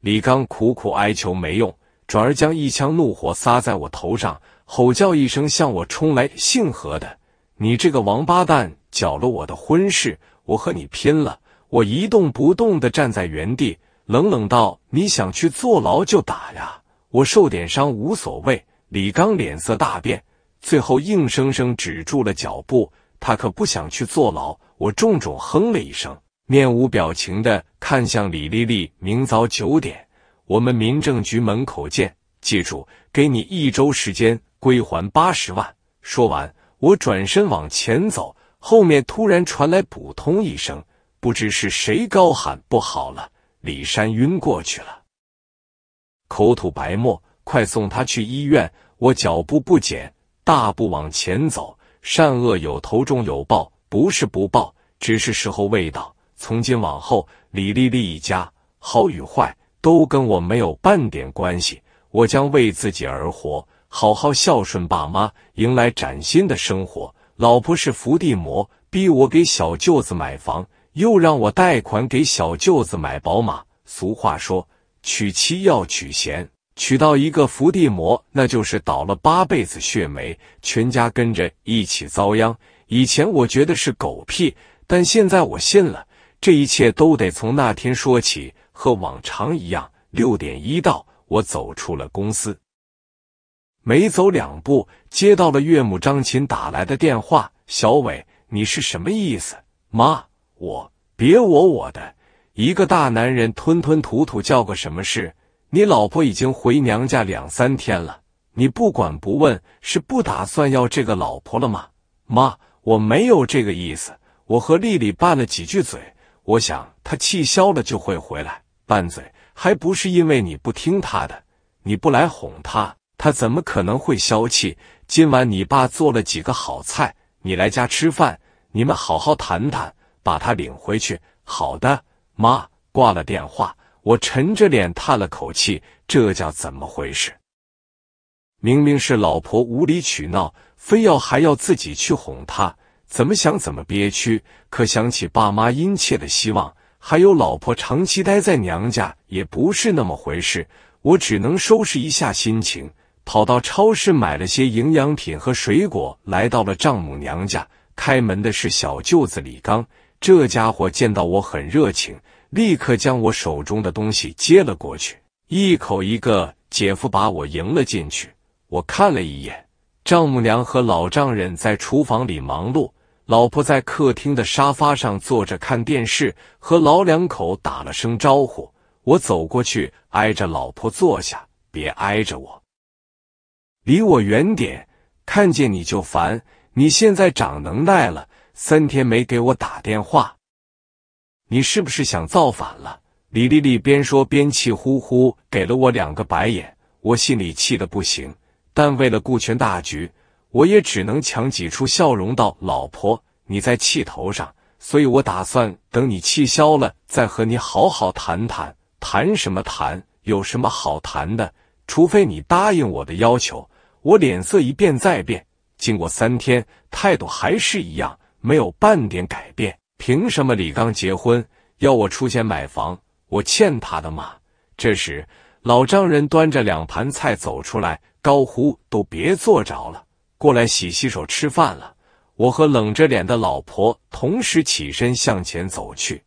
李刚苦苦哀求没用。转而将一腔怒火撒在我头上，吼叫一声向我冲来。姓何的，你这个王八蛋，搅了我的婚事，我和你拼了！我一动不动的站在原地，冷冷道：“你想去坐牢就打呀，我受点伤无所谓。”李刚脸色大变，最后硬生生止住了脚步。他可不想去坐牢。我重重哼了一声，面无表情的看向李丽丽，明早九点。我们民政局门口见，记住，给你一周时间归还八十万。说完，我转身往前走，后面突然传来“扑通”一声，不知是谁高喊：“不好了，李山晕过去了，口吐白沫，快送他去医院！”我脚步不减，大步往前走。善恶有头，终有报，不是不报，只是时候未到。从今往后，李丽丽一家好与坏。都跟我没有半点关系，我将为自己而活，好好孝顺爸妈，迎来崭新的生活。老婆是伏地魔，逼我给小舅子买房，又让我贷款给小舅子买宝马。俗话说，娶妻要娶贤，娶到一个伏地魔，那就是倒了八辈子血霉，全家跟着一起遭殃。以前我觉得是狗屁，但现在我信了。这一切都得从那天说起。和往常一样，六点一到，我走出了公司。没走两步，接到了岳母张琴打来的电话：“小伟，你是什么意思？妈，我……别我我的，一个大男人吞吞吐吐，叫个什么事？你老婆已经回娘家两三天了，你不管不问，是不打算要这个老婆了吗？妈，我没有这个意思，我和丽丽拌了几句嘴，我想她气消了就会回来。”拌嘴还不是因为你不听他的，你不来哄他，他怎么可能会消气？今晚你爸做了几个好菜，你来家吃饭，你们好好谈谈，把他领回去。好的，妈。挂了电话，我沉着脸叹了口气，这叫怎么回事？明明是老婆无理取闹，非要还要自己去哄他，怎么想怎么憋屈。可想起爸妈殷切的希望。还有老婆长期待在娘家也不是那么回事，我只能收拾一下心情，跑到超市买了些营养品和水果，来到了丈母娘家。开门的是小舅子李刚，这家伙见到我很热情，立刻将我手中的东西接了过去，一口一个姐夫把我迎了进去。我看了一眼，丈母娘和老丈人在厨房里忙碌。老婆在客厅的沙发上坐着看电视，和老两口打了声招呼。我走过去，挨着老婆坐下。别挨着我，离我远点，看见你就烦。你现在长能耐了，三天没给我打电话，你是不是想造反了？李丽丽边说边气呼呼给了我两个白眼，我心里气得不行，但为了顾全大局。我也只能强挤出笑容道：“老婆，你在气头上，所以我打算等你气消了再和你好好谈谈。谈什么谈？有什么好谈的？除非你答应我的要求。”我脸色一变再变。经过三天，态度还是一样，没有半点改变。凭什么李刚结婚要我出钱买房？我欠他的吗？这时，老丈人端着两盘菜走出来，高呼：“都别坐着了！”过来洗洗手，吃饭了。我和冷着脸的老婆同时起身向前走去。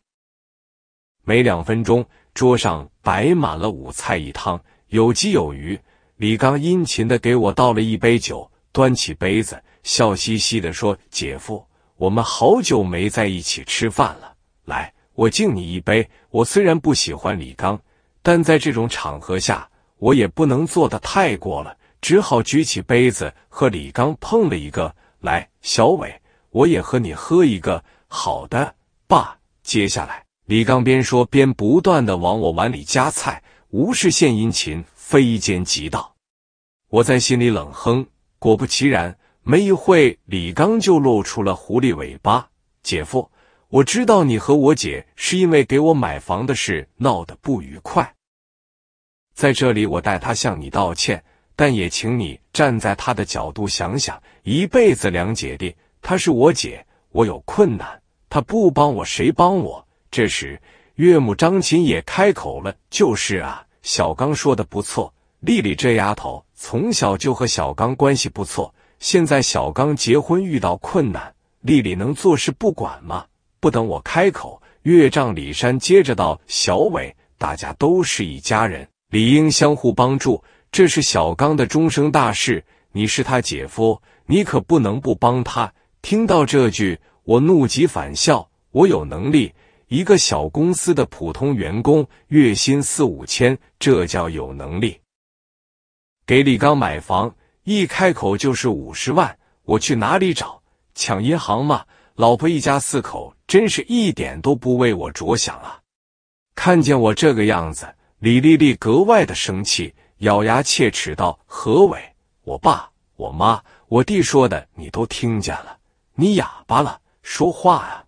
没两分钟，桌上摆满了五菜一汤，有鸡有鱼。李刚殷勤的给我倒了一杯酒，端起杯子，笑嘻嘻的说：“姐夫，我们好久没在一起吃饭了，来，我敬你一杯。”我虽然不喜欢李刚，但在这种场合下，我也不能做的太过了。只好举起杯子和李刚碰了一个，来，小伟，我也和你喝一个。好的，爸。接下来，李刚边说边不断的往我碗里夹菜，无事献殷勤，非奸即盗。我在心里冷哼。果不其然，没一会，李刚就露出了狐狸尾巴。姐夫，我知道你和我姐是因为给我买房的事闹得不愉快，在这里，我代他向你道歉。但也请你站在他的角度想想，一辈子两姐弟，她是我姐，我有困难，她不帮我，谁帮我？这时，岳母张琴也开口了：“就是啊，小刚说的不错，丽丽这丫头从小就和小刚关系不错，现在小刚结婚遇到困难，丽丽能坐视不管吗？”不等我开口，岳丈李山接着道：“小伟，大家都是一家人，理应相互帮助。”这是小刚的终生大事，你是他姐夫，你可不能不帮他。听到这句，我怒极反笑，我有能力，一个小公司的普通员工，月薪四五千，这叫有能力。给李刚买房，一开口就是五十万，我去哪里找？抢银行吗？老婆一家四口，真是一点都不为我着想啊！看见我这个样子，李丽丽格外的生气。咬牙切齿道：“何伟，我爸、我妈、我弟说的，你都听见了？你哑巴了？说话啊！”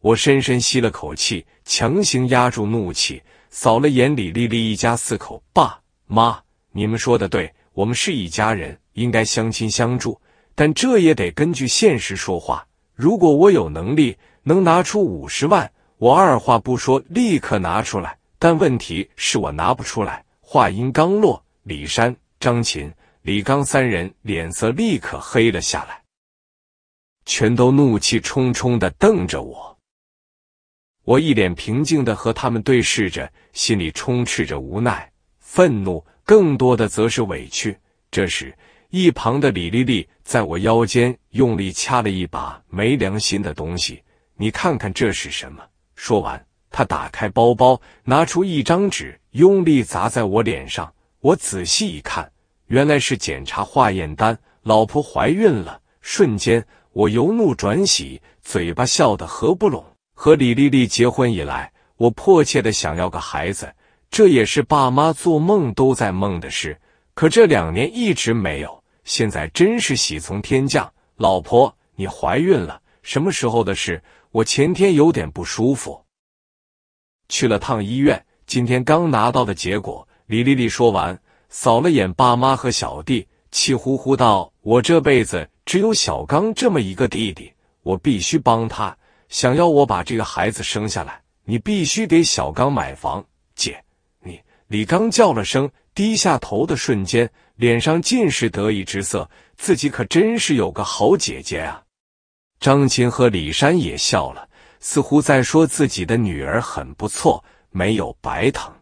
我深深吸了口气，强行压住怒气，扫了眼李丽丽一家四口：“爸妈，你们说的对，我们是一家人，应该相亲相助。但这也得根据现实说话。如果我有能力，能拿出五十万，我二话不说立刻拿出来。但问题是我拿不出来。”话音刚落，李山、张琴、李刚三人脸色立刻黑了下来，全都怒气冲冲的瞪着我。我一脸平静的和他们对视着，心里充斥着无奈、愤怒，更多的则是委屈。这时，一旁的李丽丽在我腰间用力掐了一把，没良心的东西！你看看这是什么？说完，她打开包包，拿出一张纸。用力砸在我脸上，我仔细一看，原来是检查化验单，老婆怀孕了。瞬间，我由怒转喜，嘴巴笑得合不拢。和李丽丽结婚以来，我迫切的想要个孩子，这也是爸妈做梦都在梦的事。可这两年一直没有，现在真是喜从天降，老婆你怀孕了，什么时候的事？我前天有点不舒服，去了趟医院。今天刚拿到的结果，李丽丽说完，扫了眼爸妈和小弟，气呼呼道：“我这辈子只有小刚这么一个弟弟，我必须帮他。想要我把这个孩子生下来，你必须给小刚买房。”姐，你李刚叫了声，低下头的瞬间，脸上尽是得意之色，自己可真是有个好姐姐啊！张琴和李山也笑了，似乎在说自己的女儿很不错。没有白疼，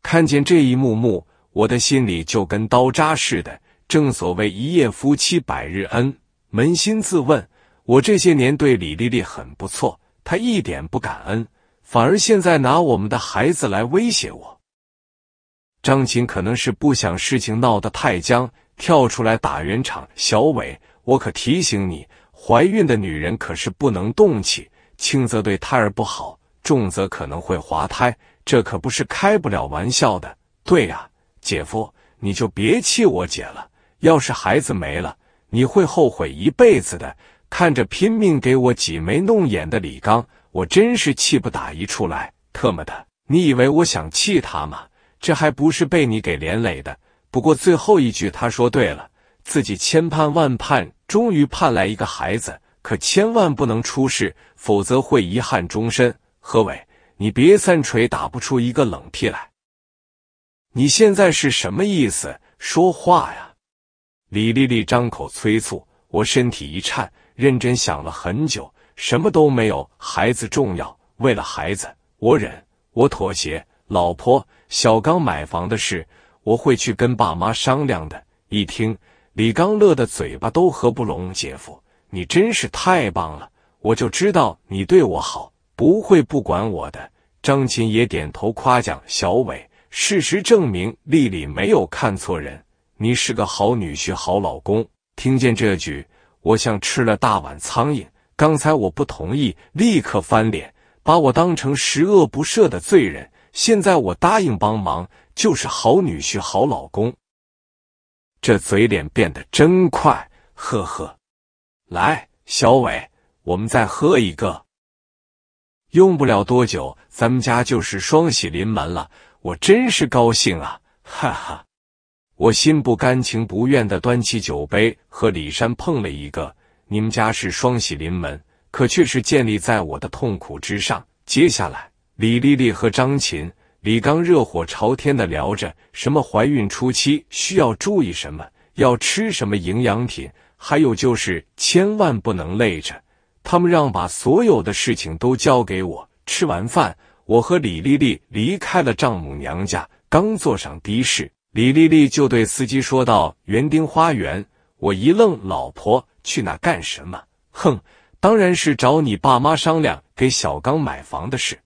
看见这一幕幕，我的心里就跟刀扎似的。正所谓一夜夫妻百日恩，扪心自问，我这些年对李丽丽很不错，她一点不感恩，反而现在拿我们的孩子来威胁我。张琴可能是不想事情闹得太僵，跳出来打圆场。小伟，我可提醒你，怀孕的女人可是不能动气，轻则对胎儿不好。重则可能会滑胎，这可不是开不了玩笑的。对呀，姐夫，你就别气我姐了。要是孩子没了，你会后悔一辈子的。看着拼命给我挤眉弄眼的李刚，我真是气不打一处来。特么的，你以为我想气他吗？这还不是被你给连累的。不过最后一句他说对了，自己千盼万盼，终于盼来一个孩子，可千万不能出事，否则会遗憾终身。何伟，你别三锤打不出一个冷屁来！你现在是什么意思？说话呀！李丽丽张口催促。我身体一颤，认真想了很久，什么都没有，孩子重要。为了孩子，我忍，我妥协。老婆，小刚买房的事，我会去跟爸妈商量的。一听，李刚乐的嘴巴都合不拢。姐夫，你真是太棒了！我就知道你对我好。不会不管我的。张琴也点头夸奖小伟。事实证明，丽丽没有看错人，你是个好女婿、好老公。听见这句，我像吃了大碗苍蝇。刚才我不同意，立刻翻脸，把我当成十恶不赦的罪人。现在我答应帮忙，就是好女婿、好老公。这嘴脸变得真快，呵呵。来，小伟，我们再喝一个。用不了多久，咱们家就是双喜临门了，我真是高兴啊，哈哈！我心不甘情不愿的端起酒杯，和李山碰了一个。你们家是双喜临门，可却是建立在我的痛苦之上。接下来，李丽丽和张琴、李刚热火朝天的聊着，什么怀孕初期需要注意什么，要吃什么营养品，还有就是千万不能累着。他们让把所有的事情都交给我。吃完饭，我和李丽丽离开了丈母娘家。刚坐上的士，李丽丽就对司机说道：“园丁花园。”我一愣：“老婆，去那干什么？”“哼，当然是找你爸妈商量给小刚买房的事。”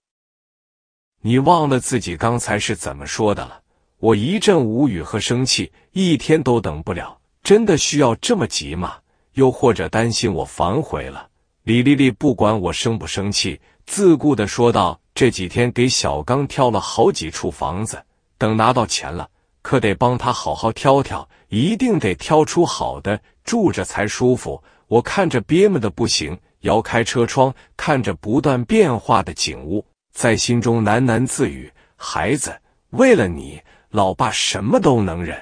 你忘了自己刚才是怎么说的了？我一阵无语和生气，一天都等不了，真的需要这么急吗？又或者担心我反悔了？李丽丽不管我生不生气，自顾地说道：“这几天给小刚挑了好几处房子，等拿到钱了，可得帮他好好挑挑，一定得挑出好的住着才舒服。我看着憋闷的不行，摇开车窗，看着不断变化的景物，在心中喃喃自语：孩子，为了你，老爸什么都能忍。”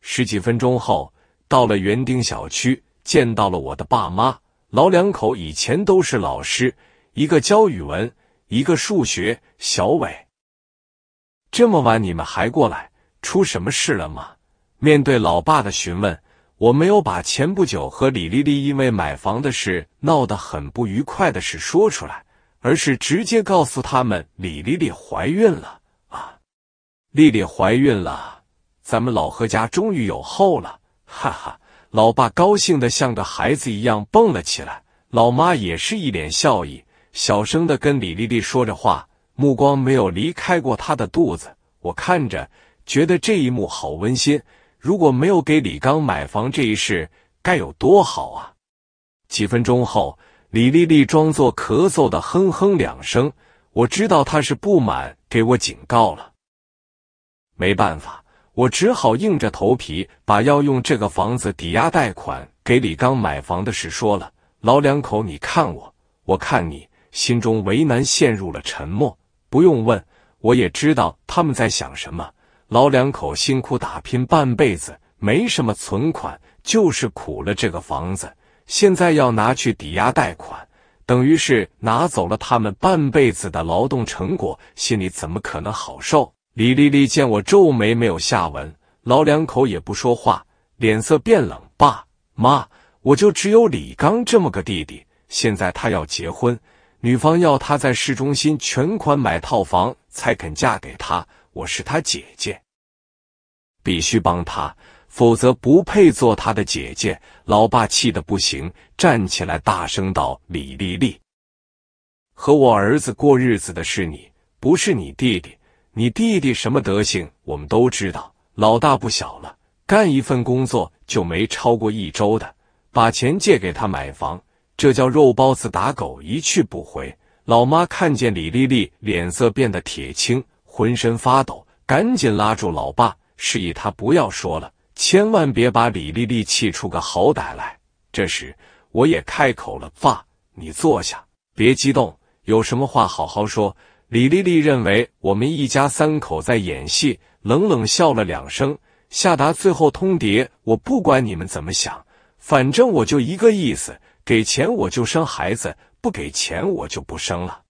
十几分钟后，到了园丁小区，见到了我的爸妈。老两口以前都是老师，一个教语文，一个数学。小伟，这么晚你们还过来，出什么事了吗？面对老爸的询问，我没有把前不久和李丽丽因为买房的事闹得很不愉快的事说出来，而是直接告诉他们李丽丽怀孕了啊！丽丽怀孕了，咱们老何家终于有后了，哈哈。老爸高兴的像个孩子一样蹦了起来，老妈也是一脸笑意，小声的跟李丽丽说着话，目光没有离开过她的肚子。我看着，觉得这一幕好温馨。如果没有给李刚买房这一事，该有多好啊！几分钟后，李丽丽装作咳嗽的哼哼两声，我知道她是不满，给我警告了。没办法。我只好硬着头皮把要用这个房子抵押贷款给李刚买房的事说了。老两口，你看我，我看你，心中为难，陷入了沉默。不用问，我也知道他们在想什么。老两口辛苦打拼半辈子，没什么存款，就是苦了这个房子。现在要拿去抵押贷款，等于是拿走了他们半辈子的劳动成果，心里怎么可能好受？李丽丽见我皱眉，没有下文，老两口也不说话，脸色变冷。爸妈，我就只有李刚这么个弟弟，现在他要结婚，女方要他在市中心全款买套房才肯嫁给他。我是他姐姐，必须帮他，否则不配做他的姐姐。老爸气得不行，站起来大声道：“李丽丽，和我儿子过日子的是你，不是你弟弟。”你弟弟什么德行，我们都知道。老大不小了，干一份工作就没超过一周的，把钱借给他买房，这叫肉包子打狗，一去不回。老妈看见李丽丽脸色变得铁青，浑身发抖，赶紧拉住老爸，示意他不要说了，千万别把李丽丽气出个好歹来。这时我也开口了：“爸，你坐下，别激动，有什么话好好说。”李丽丽认为我们一家三口在演戏，冷冷笑了两声，下达最后通牒：我不管你们怎么想，反正我就一个意思，给钱我就生孩子，不给钱我就不生了。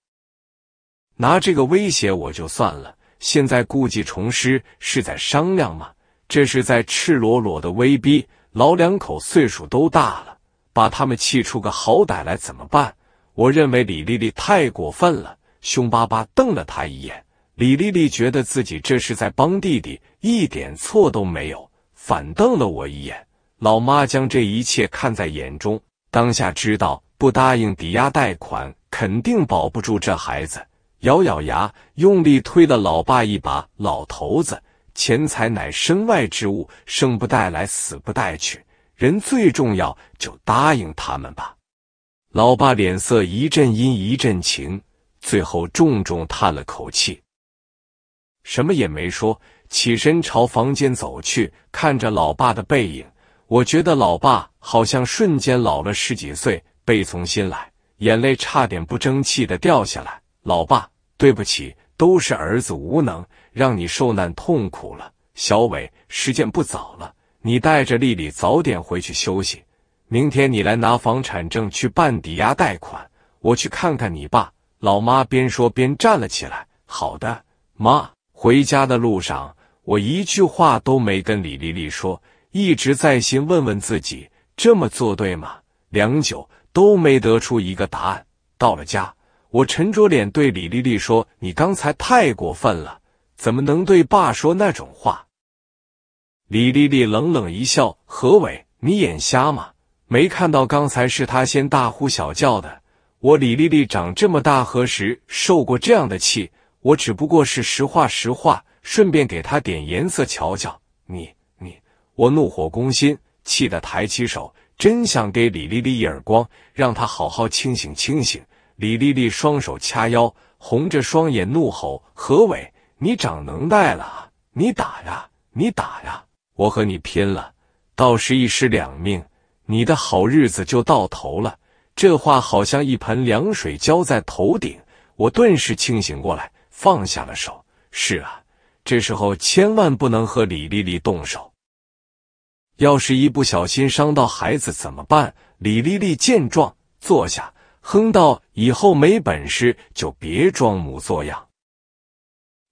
拿这个威胁我就算了，现在故技重施，是在商量吗？这是在赤裸裸的威逼。老两口岁数都大了，把他们气出个好歹来怎么办？我认为李丽丽太过分了。凶巴巴瞪了他一眼，李丽丽觉得自己这是在帮弟弟，一点错都没有，反瞪了我一眼。老妈将这一切看在眼中，当下知道不答应抵押贷款肯定保不住这孩子，咬咬牙，用力推了老爸一把。老头子，钱财乃身外之物，生不带来，死不带去，人最重要，就答应他们吧。老爸脸色一阵阴一阵晴。最后重重叹了口气，什么也没说，起身朝房间走去。看着老爸的背影，我觉得老爸好像瞬间老了十几岁，背从心来，眼泪差点不争气的掉下来。老爸，对不起，都是儿子无能，让你受难痛苦了。小伟，时间不早了，你带着丽丽早点回去休息。明天你来拿房产证去办抵押贷款，我去看看你爸。老妈边说边站了起来。好的，妈。回家的路上，我一句话都没跟李丽丽说，一直在心问问自己：这么做对吗？良久都没得出一个答案。到了家，我沉着脸对李丽丽说：“你刚才太过分了，怎么能对爸说那种话？”李丽丽冷冷一笑：“何伟，你眼瞎吗？没看到刚才是他先大呼小叫的。”我李丽丽长这么大，何时受过这样的气？我只不过是实话实话，顺便给她点颜色瞧瞧。你你，我怒火攻心，气得抬起手，真想给李丽丽一耳光，让她好好清醒清醒。李丽丽双手掐腰，红着双眼怒吼：“何伟，你长能耐了，你打呀，你打呀，我和你拼了！到时一尸两命，你的好日子就到头了。”这话好像一盆凉水浇在头顶，我顿时清醒过来，放下了手。是啊，这时候千万不能和李丽丽动手，要是一不小心伤到孩子怎么办？李丽丽见状，坐下，哼道：“以后没本事就别装模作样，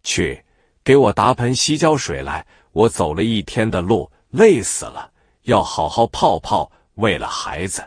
去给我打盆洗脚水来，我走了一天的路，累死了，要好好泡泡。为了孩子，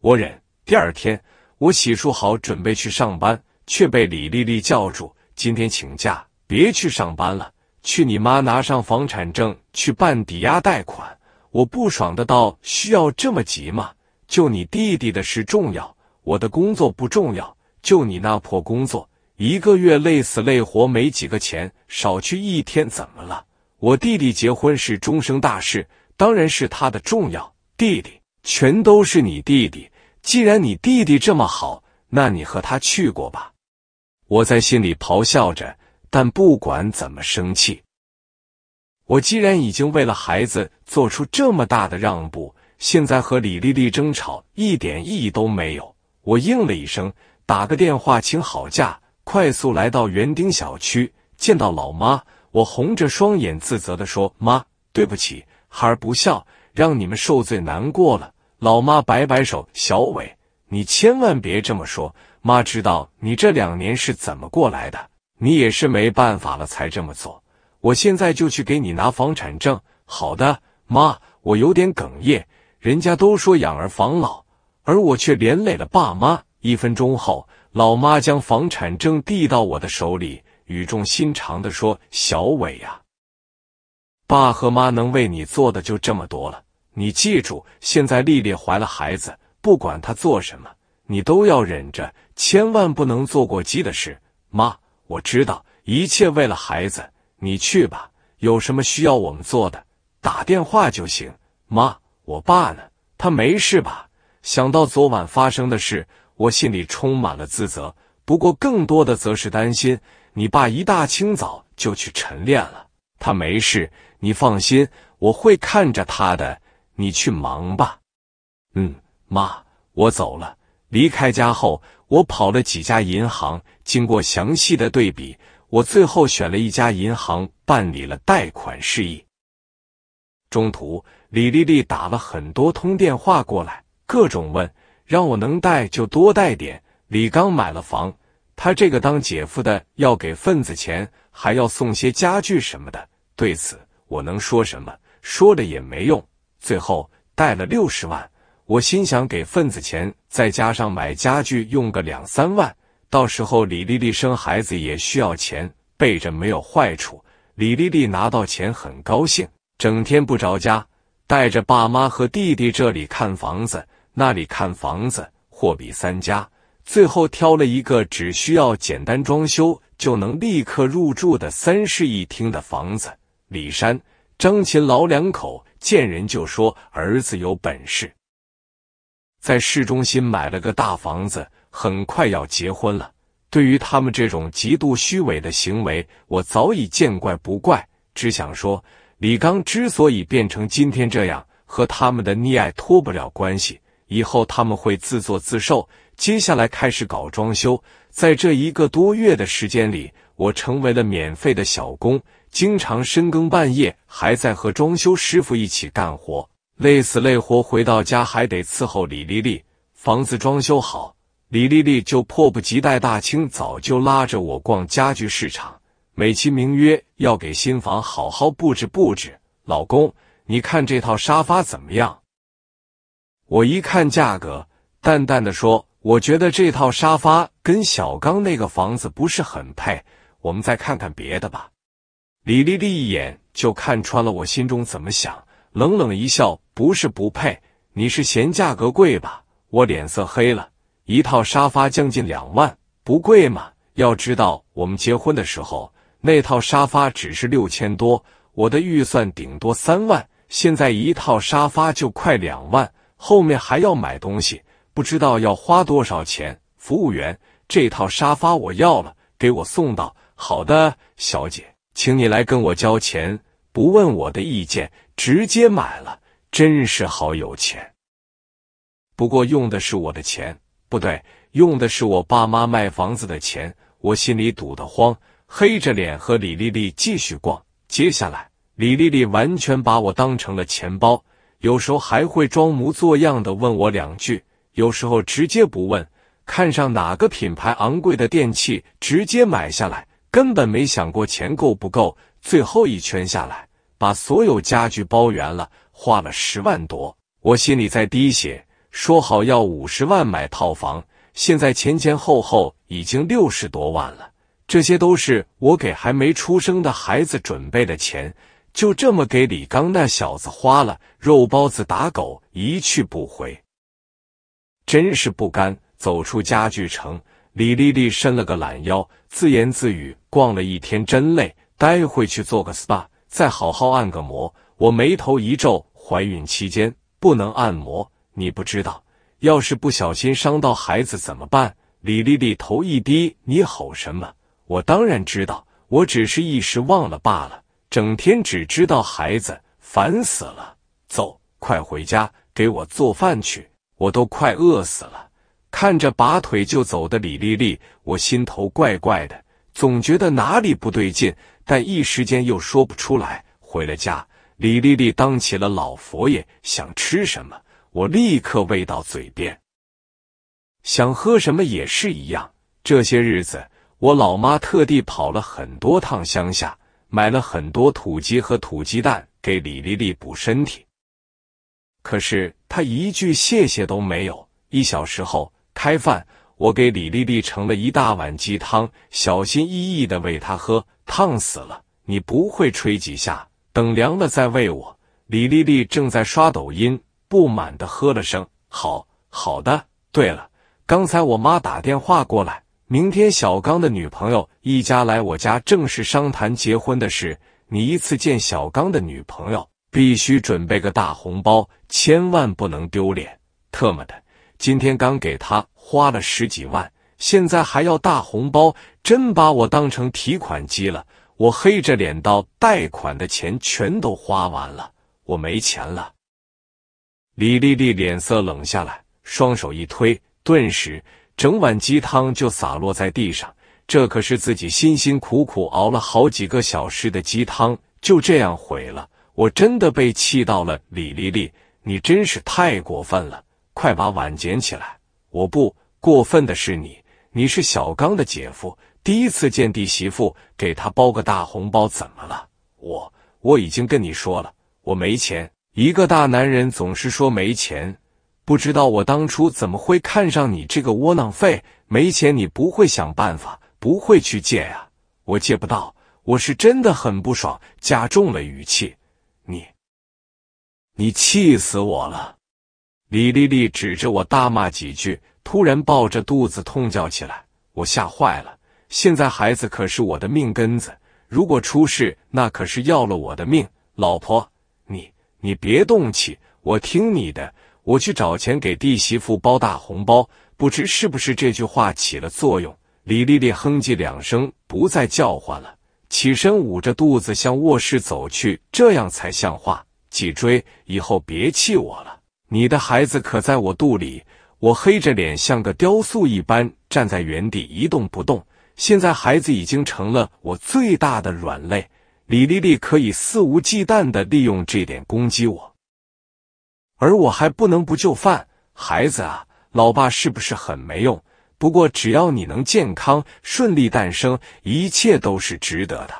我忍。”第二天，我洗漱好准备去上班，却被李丽丽叫住：“今天请假，别去上班了，去你妈，拿上房产证去办抵押贷款。”我不爽的道：“需要这么急吗？就你弟弟的事重要，我的工作不重要。就你那破工作，一个月累死累活没几个钱，少去一天怎么了？我弟弟结婚是终生大事，当然是他的重要弟弟，全都是你弟弟。”既然你弟弟这么好，那你和他去过吧。我在心里咆哮着，但不管怎么生气，我既然已经为了孩子做出这么大的让步，现在和李丽丽争吵一点意义都没有。我应了一声，打个电话请好假，快速来到园丁小区，见到老妈，我红着双眼自责的说：“妈，对不起，孩儿不孝，让你们受罪难过了。”老妈摆摆手，小伟，你千万别这么说。妈知道你这两年是怎么过来的，你也是没办法了才这么做。我现在就去给你拿房产证。好的，妈，我有点哽咽。人家都说养儿防老，而我却连累了爸妈。一分钟后，老妈将房产证递到我的手里，语重心长的说：“小伟呀，爸和妈能为你做的就这么多了。”你记住，现在丽丽怀了孩子，不管她做什么，你都要忍着，千万不能做过激的事。妈，我知道，一切为了孩子。你去吧，有什么需要我们做的，打电话就行。妈，我爸呢？他没事吧？想到昨晚发生的事，我心里充满了自责，不过更多的则是担心。你爸一大清早就去晨练了，他没事，你放心，我会看着他的。你去忙吧，嗯，妈，我走了。离开家后，我跑了几家银行，经过详细的对比，我最后选了一家银行办理了贷款事宜。中途，李丽丽打了很多通电话过来，各种问，让我能贷就多贷点。李刚买了房，他这个当姐夫的要给份子钱，还要送些家具什么的。对此，我能说什么？说了也没用。最后贷了六十万，我心想给份子钱，再加上买家具用个两三万。到时候李丽丽生孩子也需要钱，备着没有坏处。李丽丽拿到钱很高兴，整天不着家，带着爸妈和弟弟这里看房子，那里看房子，货比三家，最后挑了一个只需要简单装修就能立刻入住的三室一厅的房子。李山、张琴老两口。见人就说儿子有本事，在市中心买了个大房子，很快要结婚了。对于他们这种极度虚伪的行为，我早已见怪不怪。只想说，李刚之所以变成今天这样，和他们的溺爱脱不了关系。以后他们会自作自受。接下来开始搞装修，在这一个多月的时间里，我成为了免费的小工。经常深更半夜还在和装修师傅一起干活，累死累活回到家还得伺候李丽丽。房子装修好，李丽丽就迫不及待，大清早就拉着我逛家具市场，美其名曰要给新房好好布置布置。老公，你看这套沙发怎么样？我一看价格，淡淡的说：“我觉得这套沙发跟小刚那个房子不是很配，我们再看看别的吧。”李丽丽一眼就看穿了我心中怎么想，冷冷一笑：“不是不配，你是嫌价格贵吧？”我脸色黑了。一套沙发将近两万，不贵吗？要知道我们结婚的时候那套沙发只是六千多，我的预算顶多三万，现在一套沙发就快两万，后面还要买东西，不知道要花多少钱。服务员，这套沙发我要了，给我送到。好的，小姐。请你来跟我交钱，不问我的意见，直接买了，真是好有钱。不过用的是我的钱，不对，用的是我爸妈卖房子的钱，我心里堵得慌，黑着脸和李丽丽继续逛。接下来，李丽丽完全把我当成了钱包，有时候还会装模作样的问我两句，有时候直接不问，看上哪个品牌昂贵的电器，直接买下来。根本没想过钱够不够，最后一圈下来，把所有家具包圆了，花了十万多。我心里在滴血，说好要五十万买套房，现在前前后后已经六十多万了。这些都是我给还没出生的孩子准备的钱，就这么给李刚那小子花了，肉包子打狗，一去不回，真是不甘。走出家具城，李丽丽伸了个懒腰，自言自语。逛了一天真累，待会去做个 SPA，再好好按个摩。我眉头一皱，怀孕期间不能按摩，你不知道？要是不小心伤到孩子怎么办？李丽丽头一低，你吼什么？我当然知道，我只是一时忘了罢了。整天只知道孩子，烦死了！走，快回家给我做饭去，我都快饿死了。看着拔腿就走的李丽丽，我心头怪怪的。总觉得哪里不对劲，但一时间又说不出来。回了家，李丽丽当起了老佛爷，想吃什么我立刻喂到嘴边，想喝什么也是一样。这些日子，我老妈特地跑了很多趟乡下，买了很多土鸡和土鸡蛋给李丽丽补身体，可是她一句谢谢都没有。一小时后，开饭。我给李丽丽盛了一大碗鸡汤，小心翼翼的喂她喝，烫死了！你不会吹几下，等凉了再喂我。李丽丽正在刷抖音，不满的喝了声：“好好的。”对了，刚才我妈打电话过来，明天小刚的女朋友一家来我家，正式商谈结婚的事。你一次见小刚的女朋友，必须准备个大红包，千万不能丢脸。特么的，今天刚给他。花了十几万，现在还要大红包，真把我当成提款机了！我黑着脸道：“贷款的钱全都花完了，我没钱了。”李丽丽脸色冷下来，双手一推，顿时整碗鸡汤就洒落在地上。这可是自己辛辛苦苦熬了好几个小时的鸡汤，就这样毁了！我真的被气到了。李丽丽，你真是太过分了！快把碗捡起来。我不过分的是你，你是小刚的姐夫，第一次见弟媳妇，给他包个大红包，怎么了？我我已经跟你说了，我没钱。一个大男人总是说没钱，不知道我当初怎么会看上你这个窝囊废。没钱你不会想办法，不会去借啊？我借不到，我是真的很不爽，加重了语气，你，你气死我了。李丽丽指着我大骂几句，突然抱着肚子痛叫起来，我吓坏了。现在孩子可是我的命根子，如果出事，那可是要了我的命。老婆，你你别动气，我听你的，我去找钱给弟媳妇包大红包。不知是不是这句话起了作用，李丽丽哼唧两声，不再叫唤了，起身捂着肚子向卧室走去。这样才像话。脊椎，以后别气我了。你的孩子可在我肚里，我黑着脸，像个雕塑一般站在原地一动不动。现在孩子已经成了我最大的软肋，李丽丽可以肆无忌惮地利用这点攻击我，而我还不能不就范。孩子啊，老爸是不是很没用？不过只要你能健康顺利诞生，一切都是值得的。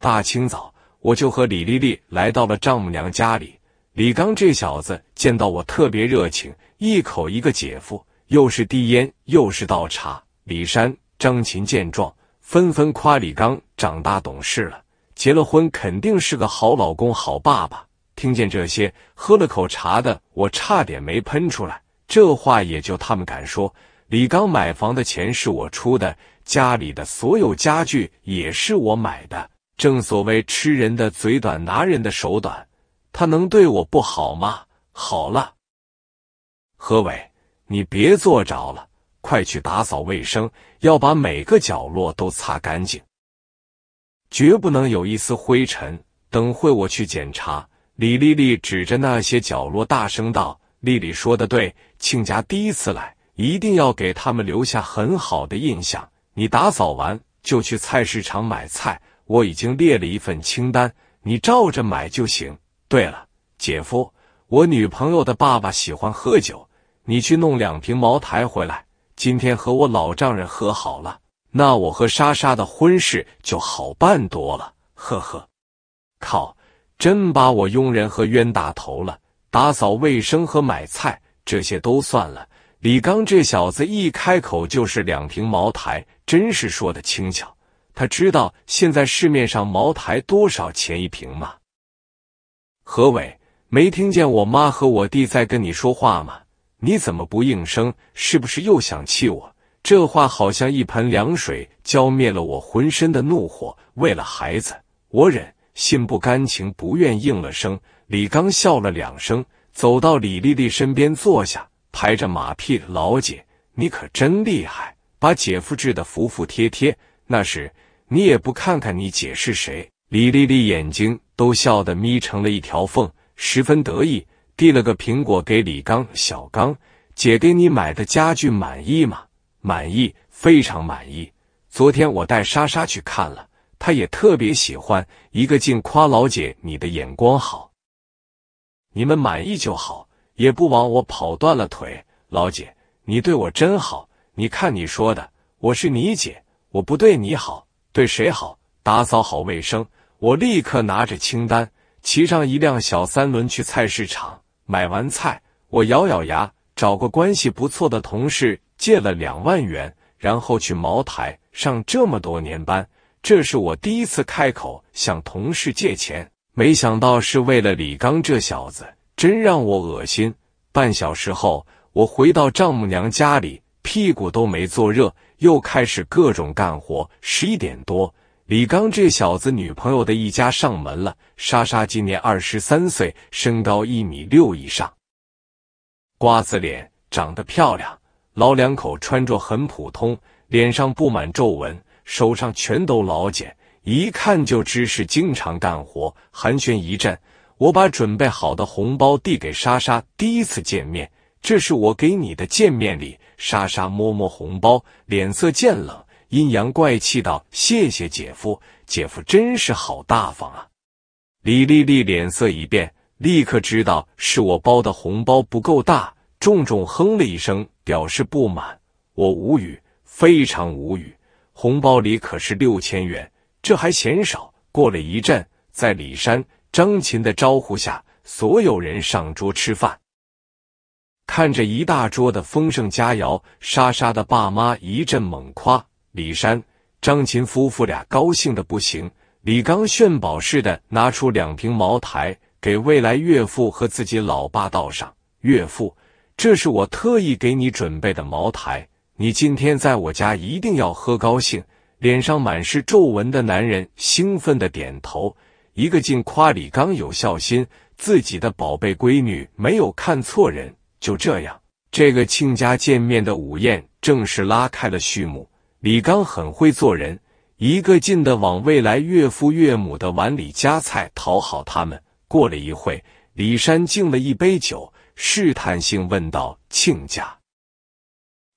大清早，我就和李丽丽来到了丈母娘家里。李刚这小子见到我特别热情，一口一个姐夫，又是递烟又是倒茶。李山、张琴见状，纷纷夸李刚长大懂事了，结了婚肯定是个好老公、好爸爸。听见这些，喝了口茶的我差点没喷出来。这话也就他们敢说。李刚买房的钱是我出的，家里的所有家具也是我买的。正所谓吃人的嘴短，拿人的手短。他能对我不好吗？好了，何伟，你别坐着了，快去打扫卫生，要把每个角落都擦干净，绝不能有一丝灰尘。等会我去检查。李丽丽指着那些角落大声道：“丽丽说的对，亲家第一次来，一定要给他们留下很好的印象。你打扫完就去菜市场买菜，我已经列了一份清单，你照着买就行。”对了，姐夫，我女朋友的爸爸喜欢喝酒，你去弄两瓶茅台回来。今天和我老丈人和好了，那我和莎莎的婚事就好办多了。呵呵，靠，真把我佣人和冤大头了。打扫卫生和买菜这些都算了，李刚这小子一开口就是两瓶茅台，真是说的轻巧。他知道现在市面上茅台多少钱一瓶吗？何伟，没听见我妈和我弟在跟你说话吗？你怎么不应声？是不是又想气我？这话好像一盆凉水浇灭了我浑身的怒火。为了孩子，我忍，心不甘情不愿应了声。李刚笑了两声，走到李丽丽身边坐下，拍着马屁：“老姐，你可真厉害，把姐夫治的服服帖帖。那是你也不看看你姐是谁。”李丽丽眼睛都笑得眯成了一条缝，十分得意，递了个苹果给李刚。小刚，姐给你买的家具满意吗？满意，非常满意。昨天我带莎莎去看了，她也特别喜欢，一个劲夸老姐你的眼光好。你们满意就好，也不枉我跑断了腿。老姐，你对我真好。你看你说的，我是你姐，我不对你好，对谁好？打扫好卫生。我立刻拿着清单，骑上一辆小三轮去菜市场买完菜。我咬咬牙，找个关系不错的同事借了两万元，然后去茅台上这么多年班，这是我第一次开口向同事借钱。没想到是为了李刚这小子，真让我恶心。半小时后，我回到丈母娘家里，屁股都没坐热，又开始各种干活。十一点多。李刚这小子女朋友的一家上门了。莎莎今年二十三岁，身高一米六以上，瓜子脸，长得漂亮。老两口穿着很普通，脸上布满皱纹，手上全都老茧，一看就知是经常干活。寒暄一阵，我把准备好的红包递给莎莎。第一次见面，这是我给你的见面礼。莎莎摸摸红包，脸色渐冷。阴阳怪气道：“谢谢姐夫，姐夫真是好大方啊！”李丽丽脸色一变，立刻知道是我包的红包不够大，重重哼了一声，表示不满。我无语，非常无语。红包里可是六千元，这还嫌少。过了一阵，在李山、张琴的招呼下，所有人上桌吃饭。看着一大桌的丰盛佳肴，莎莎的爸妈一阵猛夸。李山、张琴夫妇俩高兴的不行。李刚炫宝似的拿出两瓶茅台，给未来岳父和自己老爸倒上。岳父，这是我特意给你准备的茅台，你今天在我家一定要喝高兴。脸上满是皱纹的男人兴奋的点头，一个劲夸李刚有孝心，自己的宝贝闺女没有看错人。就这样，这个亲家见面的午宴正式拉开了序幕。李刚很会做人，一个劲的往未来岳父岳母的碗里夹菜，讨好他们。过了一会，李山敬了一杯酒，试探性问道：“亲家，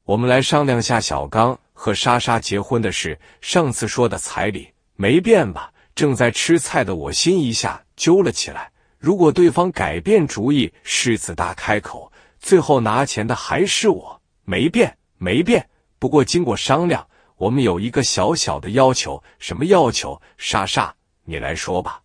我们来商量下小刚和莎莎结婚的事。上次说的彩礼没变吧？”正在吃菜的我心一下揪了起来。如果对方改变主意，狮子大开口，最后拿钱的还是我。没变，没变。不过，经过商量，我们有一个小小的要求。什么要求？莎莎，你来说吧。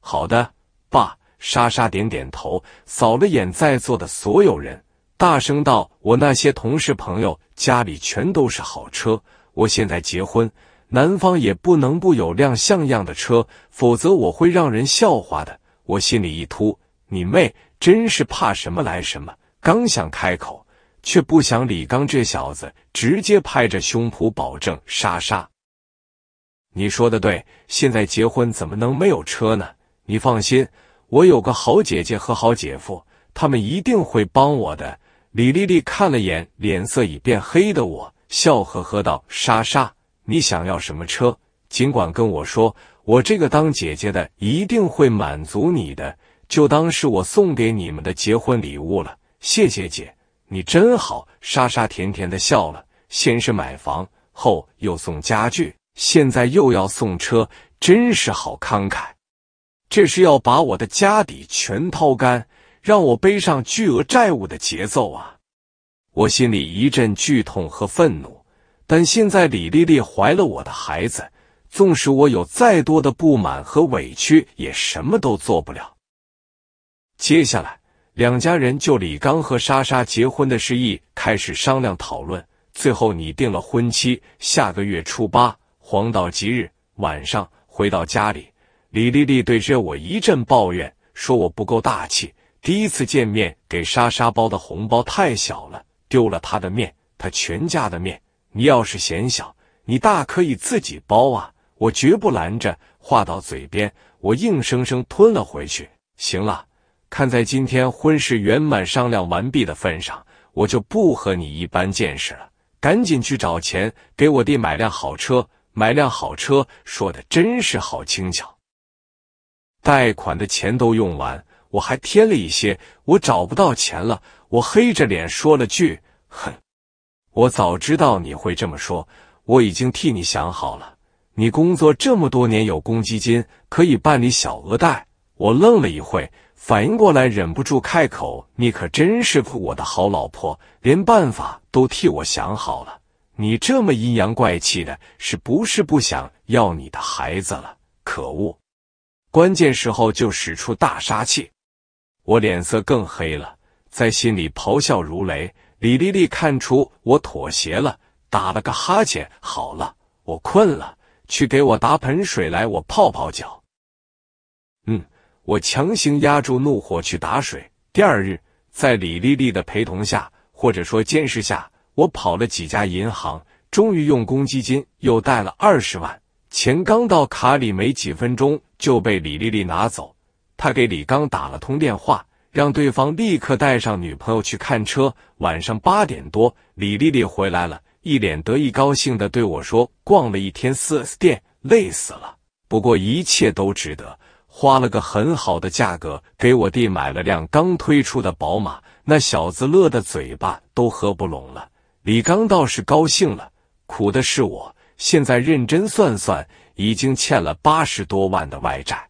好的，爸。莎莎点点头，扫了眼在座的所有人，大声道：“我那些同事朋友家里全都是好车，我现在结婚，男方也不能不有辆像样的车，否则我会让人笑话的。”我心里一突，你妹，真是怕什么来什么。刚想开口。却不想李刚这小子直接拍着胸脯保证：“莎莎，你说的对，现在结婚怎么能没有车呢？你放心，我有个好姐姐和好姐夫，他们一定会帮我的。”李丽丽看了眼脸色已变黑的我，笑呵呵道：“莎莎，你想要什么车，尽管跟我说，我这个当姐姐的一定会满足你的。就当是我送给你们的结婚礼物了，谢谢姐。”你真好，莎莎甜甜的笑了。先是买房，后又送家具，现在又要送车，真是好慷慨。这是要把我的家底全掏干，让我背上巨额债务的节奏啊！我心里一阵剧痛和愤怒。但现在李丽丽怀了我的孩子，纵使我有再多的不满和委屈，也什么都做不了。接下来。两家人就李刚和莎莎结婚的事宜开始商量讨论，最后拟定了婚期，下个月初八，黄道吉日。晚上回到家里，李丽丽对着我一阵抱怨，说我不够大气，第一次见面给莎莎包的红包太小了，丢了她的面，她全家的面。你要是嫌小，你大可以自己包啊，我绝不拦着。话到嘴边，我硬生生吞了回去。行了。看在今天婚事圆满商量完毕的份上，我就不和你一般见识了。赶紧去找钱，给我弟买辆好车。买辆好车，说的真是好轻巧。贷款的钱都用完，我还添了一些。我找不到钱了，我黑着脸说了句：“哼，我早知道你会这么说，我已经替你想好了。你工作这么多年，有公积金，可以办理小额贷我愣了一会。反应过来，忍不住开口：“你可真是我的好老婆，连办法都替我想好了。你这么阴阳怪气的，是不是不想要你的孩子了？可恶！关键时候就使出大杀器！”我脸色更黑了，在心里咆哮如雷。李丽丽看出我妥协了，打了个哈欠：“好了，我困了，去给我打盆水来，我泡泡脚。”嗯。我强行压住怒火去打水。第二日，在李丽丽的陪同下，或者说监视下，我跑了几家银行，终于用公积金又贷了二十万。钱刚到卡里没几分钟就被李丽丽拿走。她给李刚打了通电话，让对方立刻带上女朋友去看车。晚上八点多，李丽丽回来了，一脸得意高兴的对我说：“逛了一天四 S 店，累死了，不过一切都值得。”花了个很好的价格给我弟买了辆刚推出的宝马，那小子乐的嘴巴都合不拢了。李刚倒是高兴了，苦的是我。现在认真算算，已经欠了八十多万的外债。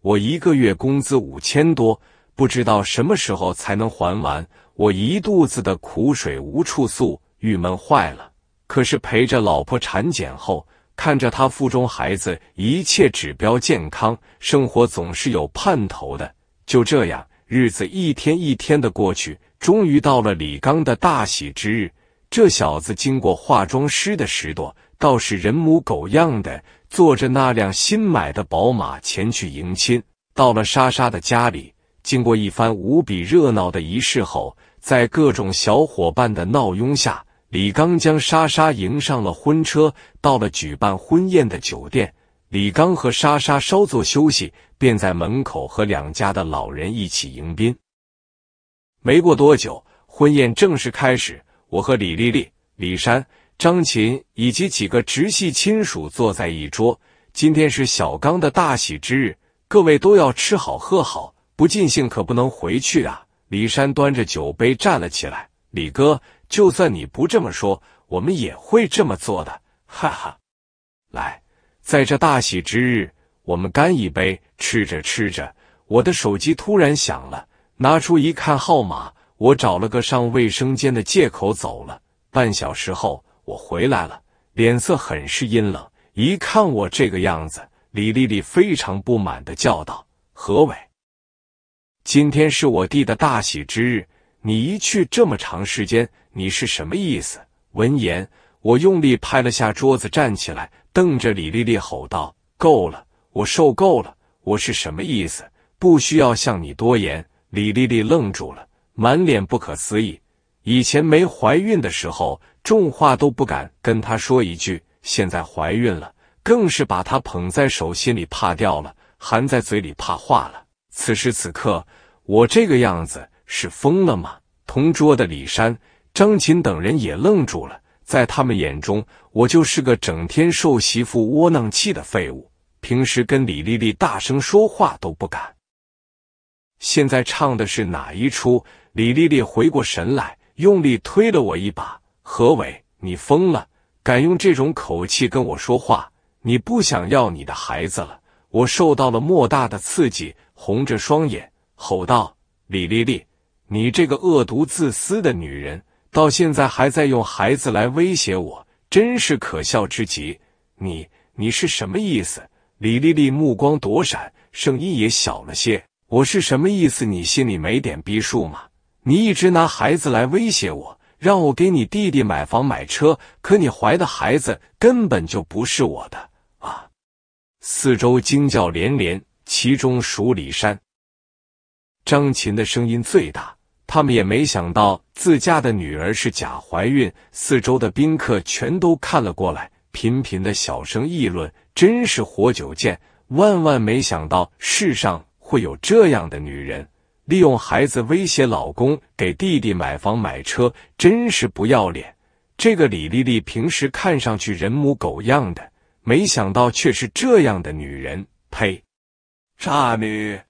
我一个月工资五千多，不知道什么时候才能还完。我一肚子的苦水无处诉，郁闷坏了。可是陪着老婆产检后。看着他腹中孩子一切指标健康，生活总是有盼头的。就这样，日子一天一天的过去，终于到了李刚的大喜之日。这小子经过化妆师的拾掇，倒是人模狗样的，坐着那辆新买的宝马前去迎亲。到了莎莎的家里，经过一番无比热闹的仪式后，在各种小伙伴的闹拥下。李刚将莎莎迎上了婚车，到了举办婚宴的酒店，李刚和莎莎稍作休息，便在门口和两家的老人一起迎宾。没过多久，婚宴正式开始。我和李丽丽、李山、张琴以及几个直系亲属坐在一桌。今天是小刚的大喜之日，各位都要吃好喝好，不尽兴可不能回去啊！李山端着酒杯站了起来：“李哥。”就算你不这么说，我们也会这么做的，哈哈！来，在这大喜之日，我们干一杯。吃着吃着，我的手机突然响了，拿出一看号码，我找了个上卫生间的借口走了。半小时后，我回来了，脸色很是阴冷。一看我这个样子，李丽丽非常不满的叫道：“何伟，今天是我弟的大喜之日，你一去这么长时间。”你是什么意思？闻言，我用力拍了下桌子，站起来，瞪着李丽丽吼道：“够了，我受够了！我是什么意思？不需要向你多言。”李丽丽愣住了，满脸不可思议。以前没怀孕的时候，重话都不敢跟她说一句；现在怀孕了，更是把她捧在手心里怕掉了，含在嘴里怕化了。此时此刻，我这个样子是疯了吗？同桌的李山。张琴等人也愣住了，在他们眼中，我就是个整天受媳妇窝囊气的废物，平时跟李丽丽大声说话都不敢。现在唱的是哪一出？李丽丽回过神来，用力推了我一把：“何伟，你疯了？敢用这种口气跟我说话？你不想要你的孩子了？”我受到了莫大的刺激，红着双眼吼道：“李丽丽，你这个恶毒自私的女人！”到现在还在用孩子来威胁我，真是可笑之极！你你是什么意思？李丽丽目光躲闪，声音也小了些。我是什么意思？你心里没点逼数吗？你一直拿孩子来威胁我，让我给你弟弟买房买车，可你怀的孩子根本就不是我的啊！四周惊叫连连，其中属李山、张琴的声音最大。他们也没想到自家的女儿是假怀孕，四周的宾客全都看了过来，频频的小声议论：“真是活久见，万万没想到世上会有这样的女人，利用孩子威胁老公，给弟弟买房买车，真是不要脸。”这个李丽丽平时看上去人模狗样的，没想到却是这样的女人。呸，渣女！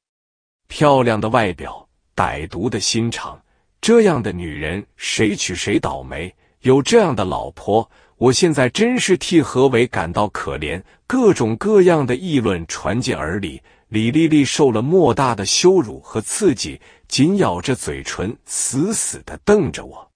漂亮的外表。歹毒的心肠，这样的女人，谁娶谁倒霉。有这样的老婆，我现在真是替何伟感到可怜。各种各样的议论传进耳里，李丽丽受了莫大的羞辱和刺激，紧咬着嘴唇，死死的瞪着我，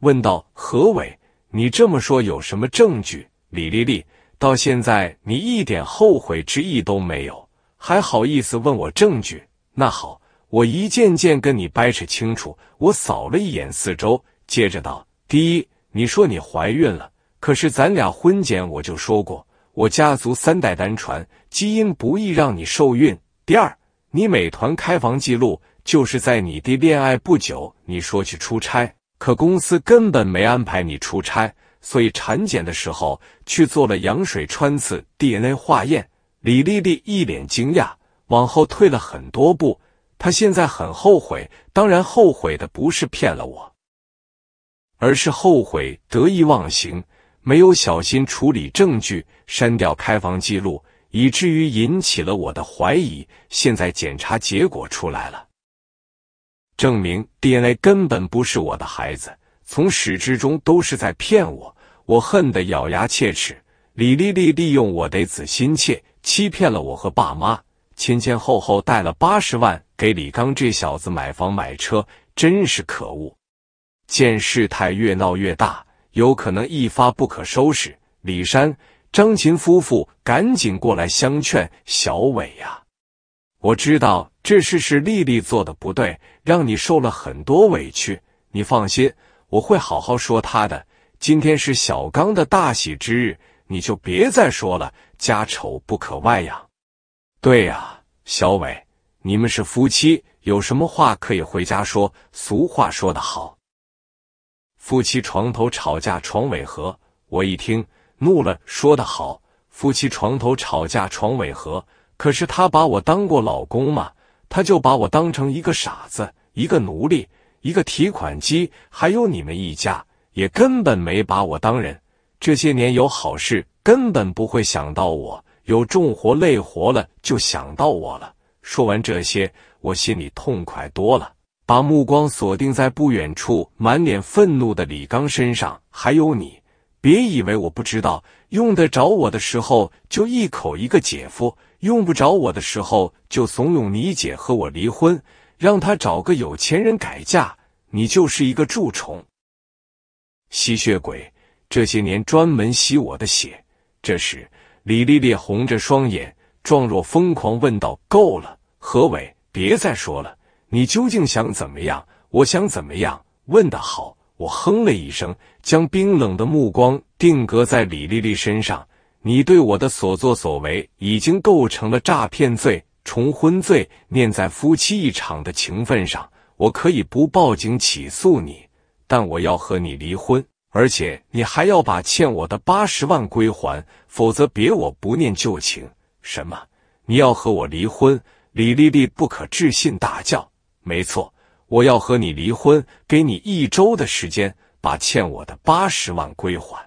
问道：“何伟，你这么说有什么证据？”李丽丽到现在，你一点后悔之意都没有，还好意思问我证据？那好。我一件件跟你掰扯清楚。我扫了一眼四周，接着道：“第一，你说你怀孕了，可是咱俩婚检我就说过，我家族三代单传，基因不易让你受孕。第二，你美团开房记录就是在你弟恋爱不久，你说去出差，可公司根本没安排你出差，所以产检的时候去做了羊水穿刺、DNA 化验。”李丽丽一脸惊讶，往后退了很多步。他现在很后悔，当然后悔的不是骗了我，而是后悔得意忘形，没有小心处理证据，删掉开房记录，以至于引起了我的怀疑。现在检查结果出来了，证明 DNA 根本不是我的孩子，从始至终都是在骗我。我恨得咬牙切齿，李丽丽利用我的子心切，欺骗了我和爸妈。前前后后贷了八十万给李刚这小子买房买车，真是可恶！见事态越闹越大，有可能一发不可收拾。李山、张琴夫妇赶紧过来相劝：“小伟呀，我知道这事是丽丽做的不对，让你受了很多委屈。你放心，我会好好说他的。今天是小刚的大喜之日，你就别再说了，家丑不可外扬。”对呀。小伟，你们是夫妻，有什么话可以回家说。俗话说得好，夫妻床头吵架，床尾和。我一听怒了，说得好，夫妻床头吵架，床尾和。可是他把我当过老公吗？他就把我当成一个傻子，一个奴隶，一个提款机。还有你们一家，也根本没把我当人。这些年有好事，根本不会想到我。有重活累活了，就想到我了。说完这些，我心里痛快多了，把目光锁定在不远处满脸愤怒的李刚身上。还有你，别以为我不知道，用得着我的时候就一口一个姐夫，用不着我的时候就怂恿你姐和我离婚，让他找个有钱人改嫁。你就是一个蛀虫、吸血鬼，这些年专门吸我的血。这时。李丽丽红着双眼，状若疯狂，问道：“够了，何伟，别再说了，你究竟想怎么样？我想怎么样？”问得好，我哼了一声，将冰冷的目光定格在李丽丽身上。你对我的所作所为已经构成了诈骗罪、重婚罪。念在夫妻一场的情分上，我可以不报警起诉你，但我要和你离婚。而且你还要把欠我的八十万归还，否则别我不念旧情。什么？你要和我离婚？李丽丽不可置信大叫：“没错，我要和你离婚，给你一周的时间把欠我的八十万归还。”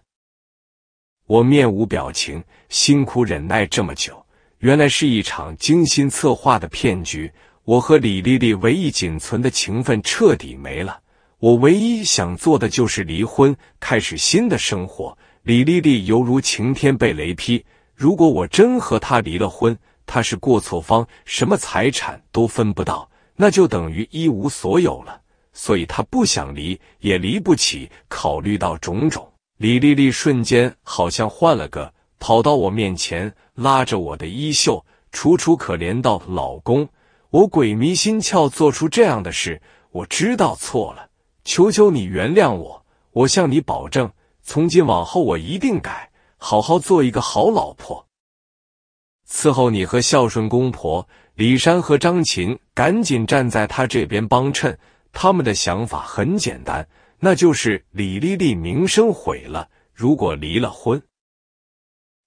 我面无表情，辛苦忍耐这么久，原来是一场精心策划的骗局。我和李丽丽唯一仅存的情分彻底没了。我唯一想做的就是离婚，开始新的生活。李丽丽犹如晴天被雷劈。如果我真和他离了婚，他是过错方，什么财产都分不到，那就等于一无所有了。所以他不想离，也离不起。考虑到种种，李丽丽瞬间好像换了个，跑到我面前，拉着我的衣袖，楚楚可怜道：“老公，我鬼迷心窍，做出这样的事，我知道错了。”求求你原谅我！我向你保证，从今往后我一定改，好好做一个好老婆，伺候你和孝顺公婆。李山和张琴赶紧站在他这边帮衬。他们的想法很简单，那就是李丽丽名声毁了，如果离了婚，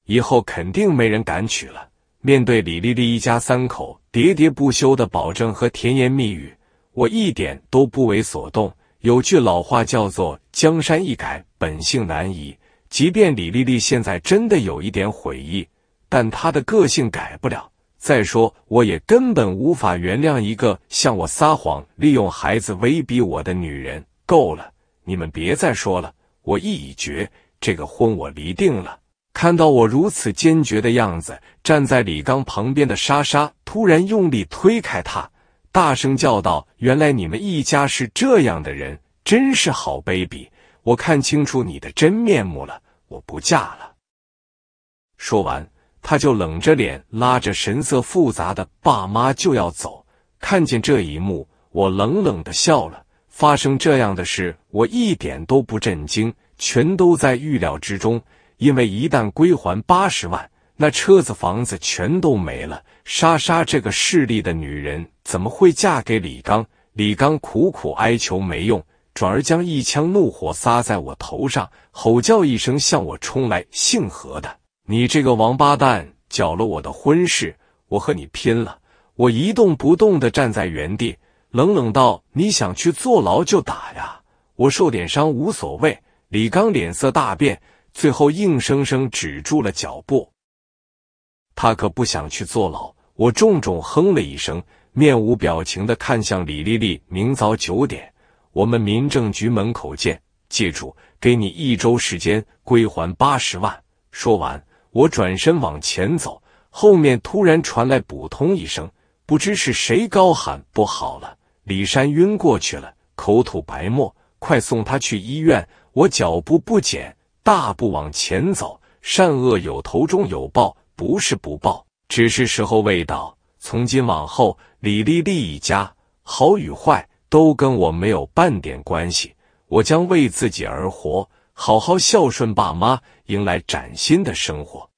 以后肯定没人敢娶了。面对李丽丽一家三口喋喋不休的保证和甜言蜜语，我一点都不为所动。有句老话叫做“江山易改，本性难移”。即便李丽丽现在真的有一点悔意，但她的个性改不了。再说，我也根本无法原谅一个向我撒谎、利用孩子威逼我的女人。够了，你们别再说了，我意已决，这个婚我离定了。看到我如此坚决的样子，站在李刚旁边的莎莎突然用力推开他。大声叫道：“原来你们一家是这样的人，真是好卑鄙！我看清楚你的真面目了，我不嫁了。”说完，他就冷着脸拉着神色复杂的爸妈就要走。看见这一幕，我冷冷的笑了。发生这样的事，我一点都不震惊，全都在预料之中。因为一旦归还八十万，那车子、房子全都没了。莎莎这个势利的女人怎么会嫁给李刚？李刚苦苦哀求没用，转而将一腔怒火撒在我头上，吼叫一声向我冲来：“姓何的，你这个王八蛋，搅了我的婚事，我和你拼了！”我一动不动的站在原地，冷冷道：“你想去坐牢就打呀，我受点伤无所谓。”李刚脸色大变，最后硬生生止住了脚步。他可不想去坐牢。我重重哼了一声，面无表情的看向李丽丽。明早九点，我们民政局门口见。记住，给你一周时间归还八十万。说完，我转身往前走。后面突然传来“扑通”一声，不知是谁高喊：“不好了，李山晕过去了，口吐白沫，快送他去医院！”我脚步不减，大步往前走。善恶有头，中有报，不是不报。只是时候未到。从今往后，李丽丽一家好与坏都跟我没有半点关系。我将为自己而活，好好孝顺爸妈，迎来崭新的生活。